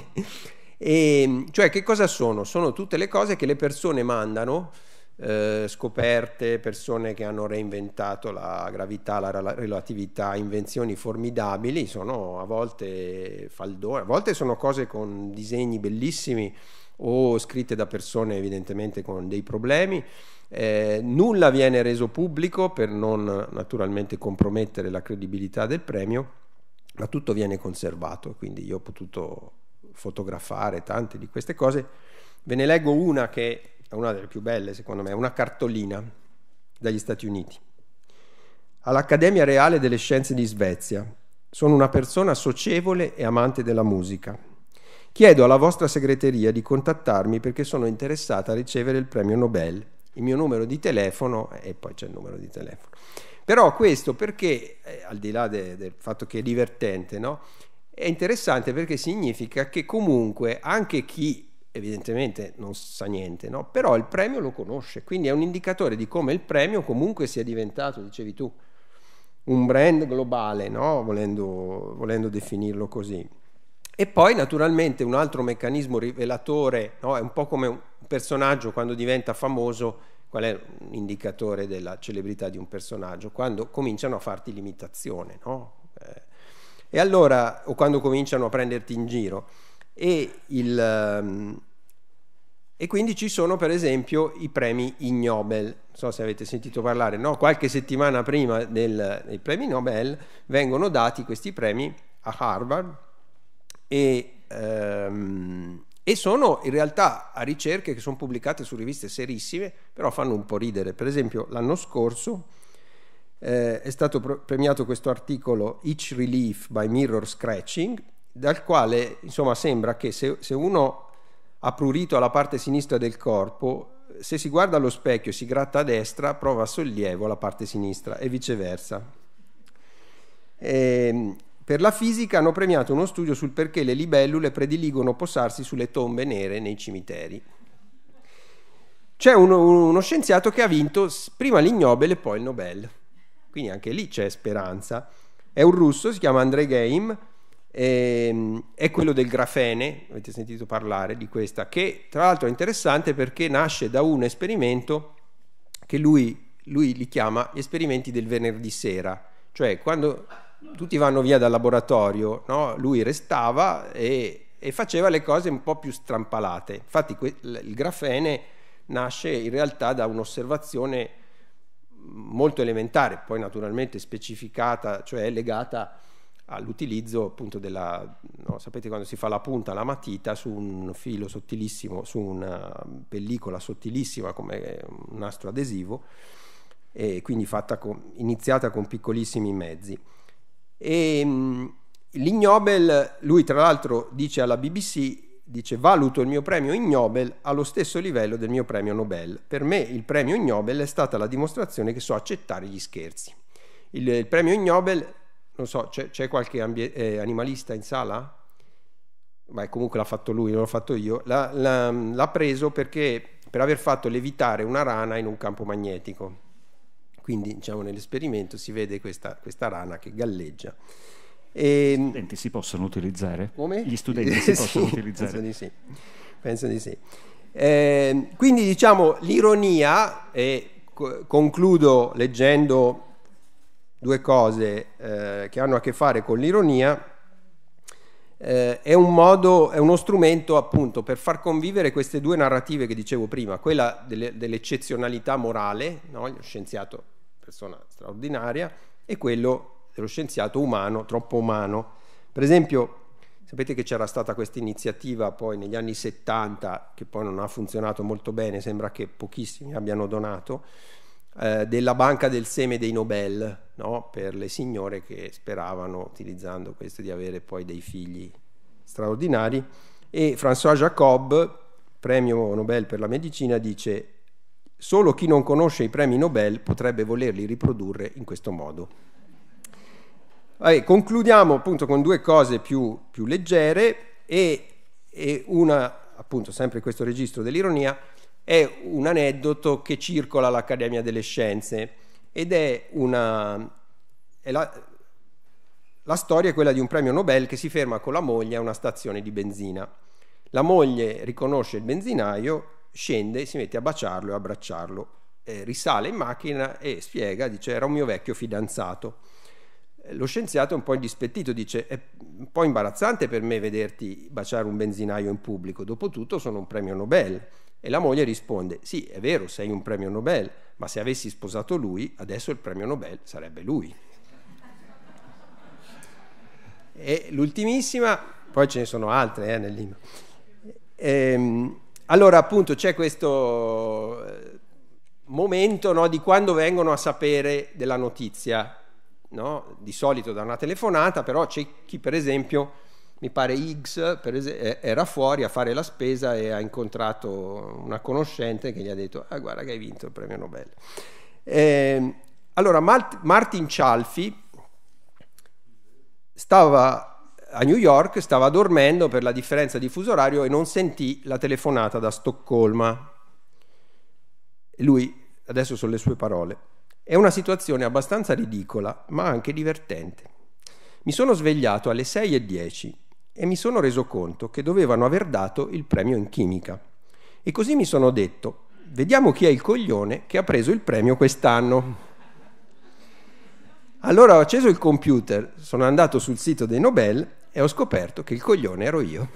E, cioè che cosa sono? Sono tutte le cose che le persone mandano eh, scoperte, persone che hanno reinventato la gravità, la, relatività, invenzioni formidabili, sono a volte faldone, a volte sono cose con disegni bellissimi o scritte da persone evidentemente con dei problemi. Eh, nulla viene reso pubblico per non naturalmente compromettere la credibilità del premio, ma tutto viene conservato, quindi io ho potuto fotografare tante di queste cose. Ve ne leggo una che è una delle più belle secondo me, una cartolina dagli Stati Uniti. All'Accademia Reale delle Scienze di Svezia. Sono una persona socievole e amante della musica. Chiedo alla vostra segreteria di contattarmi perché sono interessata a ricevere il premio Nobel. Il mio numero di telefono, e poi c'è il numero di telefono. Però questo perché, eh, al di là de, del fatto che è divertente, no? È interessante perché significa che comunque anche chi evidentemente non sa niente, no? però il premio lo conosce, quindi è un indicatore di come il premio comunque sia diventato, dicevi tu, un brand globale, no? volendo, volendo, definirlo così. E poi naturalmente un altro meccanismo rivelatore, no? è un po' come un personaggio quando diventa famoso, qual è un indicatore della celebrità di un personaggio? Quando cominciano a farti l'imitazione, no? Eh, e allora, o quando cominciano a prenderti in giro. E, il, ehm, e, quindi ci sono per esempio i premi Ig Nobel, non so se avete sentito parlare, no? qualche settimana prima del, dei premi Nobel vengono dati questi premi a Harvard e, ehm, e sono in realtà a ricerche che sono pubblicate su riviste serissime, però fanno un po' ridere. Per esempio l'anno scorso... Eh, è stato premiato questo articolo Itch Relief by Mirror Scratching dal quale insomma, sembra che se, se uno ha prurito alla parte sinistra del corpo, se si guarda allo specchio e si gratta a destra, prova sollievo alla parte sinistra e viceversa. E, ehm, per la fisica hanno premiato uno studio sul perché le libellule prediligono posarsi sulle tombe nere nei cimiteri. C'è uno, uno scienziato che ha vinto prima l'ignobel e poi il Nobel, quindi anche lì c'è speranza. È un russo, si chiama Andrei Game, Ehm, è quello del grafene, avete sentito parlare di questa, che tra l'altro è interessante perché nasce da un esperimento che lui, lui li chiama gli esperimenti del venerdì sera, cioè quando tutti vanno via dal laboratorio, no? lui restava e, e, faceva le cose un po' più strampalate. Infatti il grafene nasce in realtà da un'osservazione molto elementare, poi naturalmente specificata, cioè legata a all'utilizzo appunto della, no, sapete quando si fa la punta, alla matita su un filo sottilissimo, su una pellicola sottilissima come un nastro adesivo, e quindi fatta con, iniziata con piccolissimi mezzi. E, ehm, L'Ignobel, lui tra l'altro dice alla BBC, dice valuto il mio premio Ignobel allo stesso livello del mio premio Nobel. Per me il premio Ignobel è stata la dimostrazione che so accettare gli scherzi. Il, il premio Ignobel non so, c'è, c'è qualche ambie- eh, animalista in sala? Ma comunque l'ha fatto lui, non l'ho fatto io. La, la, l'ha preso perché per aver fatto levitare una rana in un campo magnetico. Quindi, diciamo, nell'esperimento si vede questa, questa rana che galleggia. E... Ehm, Gli studenti si possono utilizzare? Come? Gli studenti si *laughs* sì, possono utilizzare? Penso di sì. Penso di sì. Eh, quindi, diciamo, l'ironia, e concludo leggendo due cose eh, che hanno a che fare con l'ironia, eh, è un modo, è uno strumento appunto per far convivere queste due narrative che dicevo prima, quella delle, dell'eccezionalità morale, no? lo scienziato, persona straordinaria, e quello dello scienziato umano, troppo umano. Per esempio, sapete che c'era stata questa iniziativa poi negli anni 70, che poi non ha funzionato molto bene, sembra che pochissimi abbiano donato, eh, della banca del seme dei Nobel, no? per le signore che speravano, utilizzando questo, di avere poi dei figli straordinari. E François Jacob, premio Nobel per la medicina, dice solo chi non conosce i premi Nobel potrebbe volerli riprodurre in questo modo. Vabbè, eh, concludiamo appunto con due cose più, più leggere e, e una, appunto sempre questo registro dell'ironia, è un aneddoto che circola all'Accademia delle Scienze ed è una... È la, la storia è quella di un premio Nobel che si ferma con la moglie a una stazione di benzina. La moglie riconosce il benzinaio, scende, si mette a baciarlo e abbracciarlo, eh, risale in macchina e spiega, dice era un mio vecchio fidanzato. Lo scienziato è un po' indispettito, dice è un po' imbarazzante per me vederti baciare un benzinaio in pubblico, dopotutto sono un premio Nobel e la moglie risponde, sì, è vero, sei un premio Nobel, ma se avessi sposato lui, adesso il premio Nobel sarebbe lui. e l'ultimissima, poi ce ne sono altre eh, nel libro. Ehm, allora appunto c'è questo eh, momento no, di quando vengono a sapere della notizia, no? di solito da una telefonata, però c'è chi per esempio mi pare Higgs esempio, era fuori a fare la spesa e ha incontrato una conoscente che gli ha detto ah guarda che hai vinto il premio Nobel. Eh, allora Martin Cialfi stava a New York, stava dormendo per la differenza di fuso orario e non sentì la telefonata da Stoccolma. Lui, adesso sono le sue parole, è una situazione abbastanza ridicola ma anche divertente. Mi sono svegliato alle 6 e 10 e mi sono reso conto che dovevano aver dato il premio in chimica. E così mi sono detto, vediamo chi è il coglione che ha preso il premio quest'anno. Allora ho acceso il computer, sono andato sul sito dei Nobel e ho scoperto che il coglione ero io.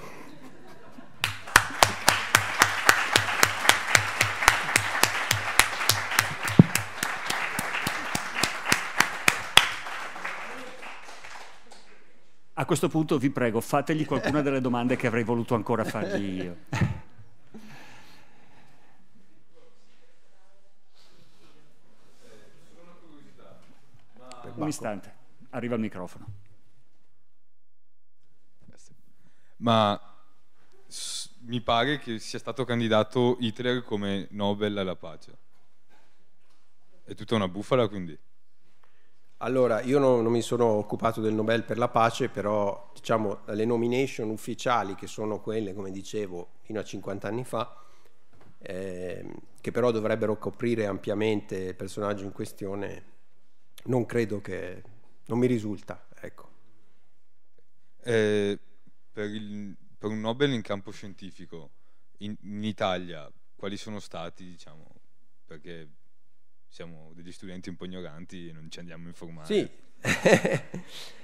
A questo punto vi prego, fategli qualcuna delle domande che avrei voluto ancora fargli io. Un istante, arriva il microfono. Ma mi pare che sia stato candidato Hitler come Nobel alla pace. È tutta una bufala quindi. Allora, io non, non, mi sono occupato del Nobel per la pace, però diciamo le nomination ufficiali, che sono quelle, come dicevo, fino a 50 anni fa, eh, che però dovrebbero coprire ampiamente il personaggio in questione, non credo che... non mi risulta, ecco. Eh, per, il, per, un Nobel in campo scientifico, in, in Italia, quali sono stati, diciamo, perché siamo degli studenti un po' ignoranti e non ci andiamo a informare. Sì.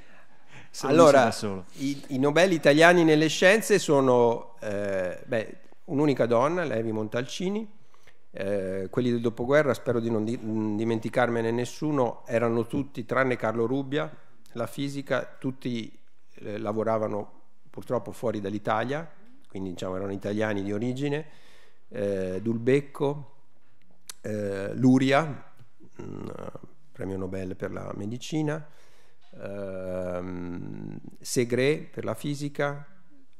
*laughs* allora, i, i, Nobel italiani nelle scienze sono eh, beh, un'unica donna, Levi Montalcini, eh, quelli del dopoguerra, spero di non di, mm, dimenticarmene nessuno, erano tutti, tranne Carlo Rubbia, la fisica, tutti eh, lavoravano purtroppo fuori dall'Italia, quindi diciamo, erano italiani di origine, eh, Dulbecco, eh, Luria, mh, eh, premio Nobel per la medicina, ehm, Segre per la fisica,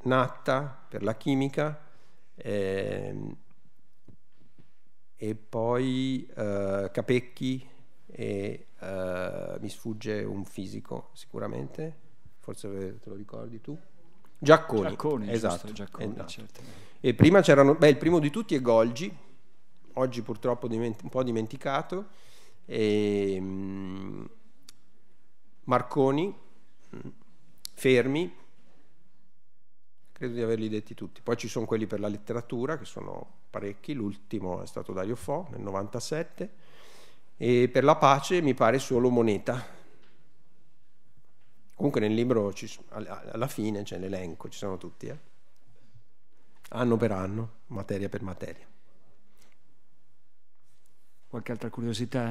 Natta per la chimica ehm, e poi eh, Capecchi e eh, mi sfugge un fisico sicuramente, forse te lo ricordi tu. Giacconi, Giacconi esatto, Giacconi, esatto. Certo. e prima c'erano beh il primo di tutti è Golgi oggi purtroppo diment- un po' dimenticato, e, um, Marconi, mm, Fermi, credo di averli detti tutti. Poi ci sono quelli per la letteratura, che sono parecchi, l'ultimo è stato Dario Fo nel 97, e per la pace mi pare solo Moneta. Comunque nel libro ci, alla fine c'è l'elenco, ci sono tutti, eh? anno per anno, materia per materia. Qualche altra curiosità?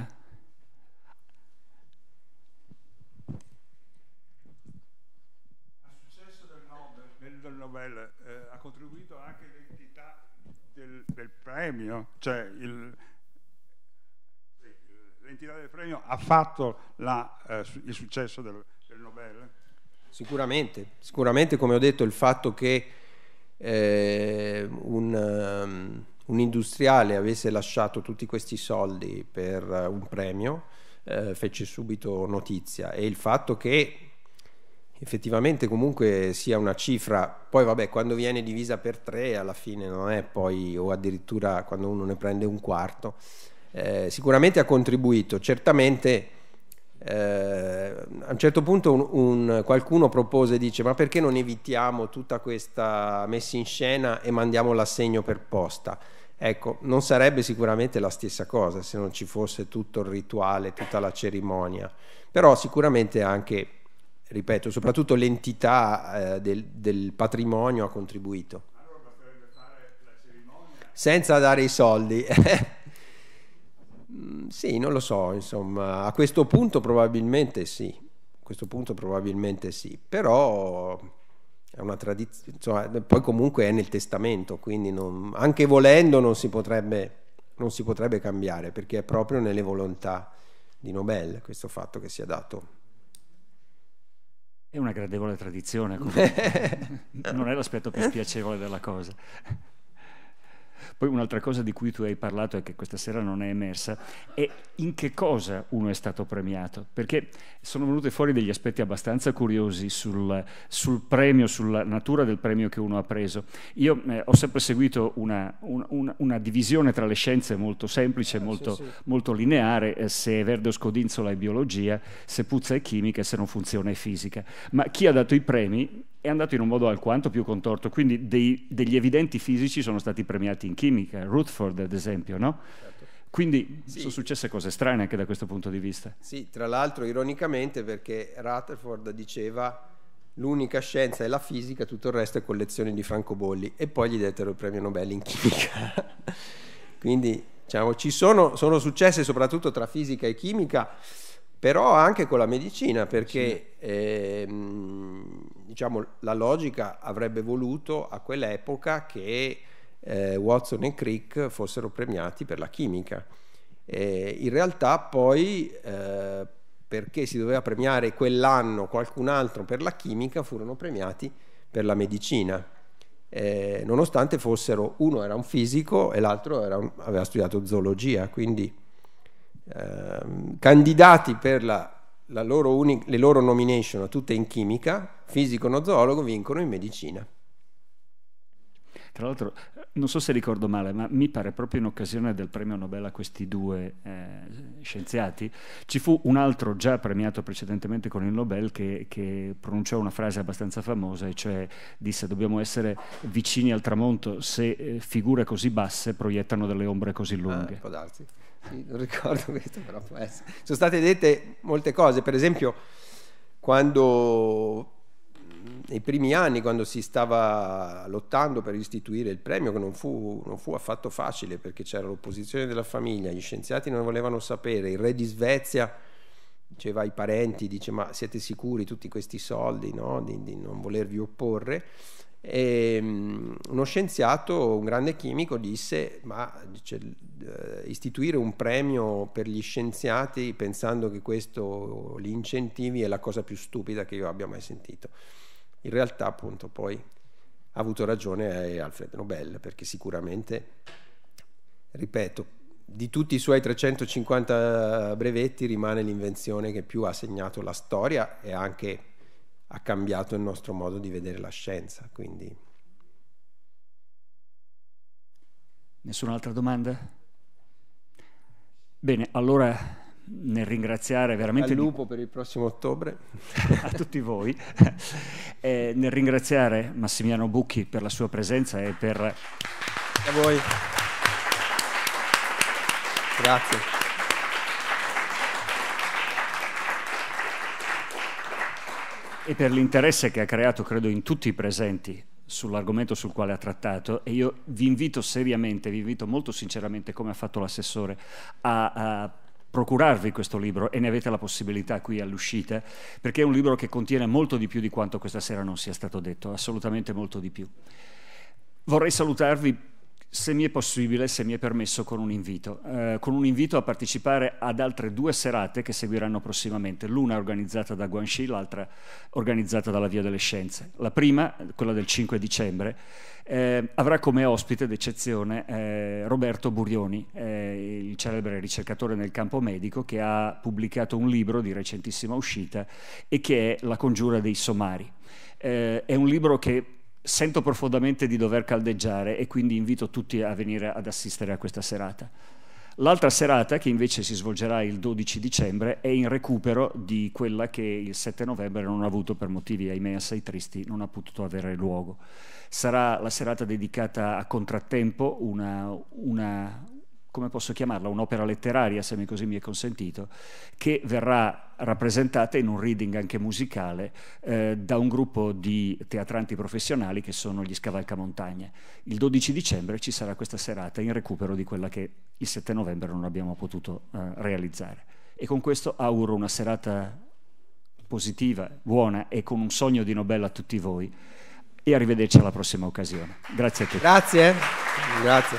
Al successo del Nobel, del Nobel eh, ha contribuito anche l'entità del, del, premio, cioè l'entità del premio ha fatto la, eh, il successo del, del Nobel? Sicuramente, sicuramente come ho detto il fatto che eh, un... Um, un industriale avesse lasciato tutti questi soldi per eh, un premio eh, fece subito notizia e il fatto che effettivamente comunque sia una cifra poi vabbè quando viene divisa per tre alla fine non è poi o addirittura quando uno ne prende un quarto eh, sicuramente ha contribuito certamente eh, a un certo punto un, un, qualcuno propose dice ma perché non evitiamo tutta questa messa in scena e mandiamo l'assegno per posta Ecco, non sarebbe sicuramente la stessa cosa se non ci fosse tutto il rituale, tutta la cerimonia, però sicuramente anche, ripeto, soprattutto l'entità eh, del, del, patrimonio ha contribuito. Allora basterebbe fare la cerimonia? Senza dare i soldi. *laughs* Mm, sì, non lo so, insomma, a questo punto probabilmente sì, a questo punto probabilmente sì, però è una tradizione, cioè, poi comunque è nel testamento, quindi non, anche volendo non si, potrebbe, non si potrebbe cambiare, perché è proprio nelle volontà di Nobel questo fatto che si è dato. È una gradevole tradizione, *laughs* non è l'aspetto più spiacevole della cosa. Poi un'altra cosa di cui tu hai parlato e che questa sera non è emersa è in che cosa uno è stato premiato, perché sono venuti fuori degli aspetti abbastanza curiosi sul, sul premio, sulla natura del premio che uno ha preso. Io eh, ho sempre seguito una, una, una, una, divisione tra le scienze molto semplice, ah, molto, sì, sì. molto lineare, eh, se è verde o scodinzola è biologia, se puzza è chimica, se non funziona è fisica. Ma chi ha dato i premi è andato in un modo alquanto più contorto, quindi dei, degli evidenti fisici sono stati premiati in chimica, Rutherford ad esempio, no? Certo. Quindi sì. sono successe cose strane anche da questo punto di vista. Sì, tra l'altro ironicamente perché Rutherford diceva l'unica scienza è la fisica, tutto il resto è collezione di francobolli e poi gli dettero il premio Nobel in chimica. *laughs* Quindi diciamo, ci sono, sono successe soprattutto tra fisica e chimica però anche con la medicina perché sì. eh, diciamo, la logica avrebbe voluto a quell'epoca che eh, Watson e Crick fossero premiati per la chimica. Eh, in realtà poi eh, perché si doveva premiare quell'anno qualcun altro per la chimica furono premiati per la medicina. Eh, nonostante fossero uno era un fisico e l'altro un, aveva studiato zoologia, quindi Ehm, candidati per la, la loro uni, le loro nomination, tutte in chimica, fisico no zoologo, vincono in medicina. Tra l'altro, non so se ricordo male, ma mi pare proprio in occasione del premio Nobel a questi due eh, scienziati, ci fu un altro già premiato precedentemente con il Nobel che, che, pronunciò una frase abbastanza famosa, e cioè disse dobbiamo essere vicini al tramonto se eh, figure così basse proiettano delle ombre così lunghe. Eh, può darsi. Sì, non ricordo *laughs* questo, però può essere. Sono state dette molte cose, per esempio quando nei primi anni quando si stava lottando per istituire il premio, che non fu, non fu, affatto facile perché c'era l'opposizione della famiglia, gli scienziati non volevano sapere, il re di Svezia diceva ai parenti, dice ma siete sicuri tutti questi soldi no? di, di non volervi opporre? E, ehm, uno scienziato, un grande chimico, disse, ma dice, eh, istituire un premio per gli scienziati pensando che questo li incentivi è la cosa più stupida che io abbia mai sentito. In realtà appunto poi ha avuto ragione eh, Alfred Nobel perché sicuramente, ripeto, di tutti i suoi 350 brevetti rimane l'invenzione che più ha segnato la storia e anche ha cambiato il nostro modo di vedere la scienza. Quindi... Nessun'altra domanda? Bene, allora nel ringraziare veramente... Al lupo per il prossimo ottobre. *laughs* a tutti voi. Eh, nel ringraziare Massimiliano Bucchi per la sua presenza e per... A voi. Grazie. e per l'interesse che ha creato, credo, in tutti i presenti sull'argomento sul quale ha trattato e io vi invito seriamente, vi invito molto sinceramente, come ha fatto l'assessore, a, a procurarvi questo libro e ne avete la possibilità qui all'uscita, perché è un libro che contiene molto di più di quanto questa sera non sia stato detto, assolutamente molto di più. Vorrei salutarvi se mi è possibile, se mi è permesso, con un invito. Eh, con un invito a partecipare ad altre due serate che seguiranno prossimamente, l'una organizzata da Guanxi, l'altra organizzata dalla Via delle Scienze. La prima, quella del 5 dicembre, eh, avrà come ospite d'eccezione eh, Roberto Burioni, eh, il celebre ricercatore nel campo medico che ha pubblicato un libro di recentissima uscita e che è La congiura dei somari. Eh, è un libro che sento profondamente di dover caldeggiare e quindi invito tutti a venire ad assistere a questa serata. L'altra serata, che invece si svolgerà il 12 dicembre, è in recupero di quella che il 7 novembre non ha avuto per motivi, ahimè, assai tristi, non ha potuto avere luogo. Sarà la serata dedicata a Contrattempo, una, una, come posso chiamarla, un'opera letteraria, se mi così mi è consentito, che verrà rappresentata in un reading anche musicale eh, da un gruppo di teatranti professionali che sono gli Scavalcamontagne. Il 12 dicembre ci sarà questa serata in recupero di quella che il 7 novembre non abbiamo potuto eh, realizzare. E con questo auguro una serata positiva, buona e con un sogno di Nobel a tutti voi e arrivederci alla prossima occasione. Grazie a tutti. Grazie. Grazie.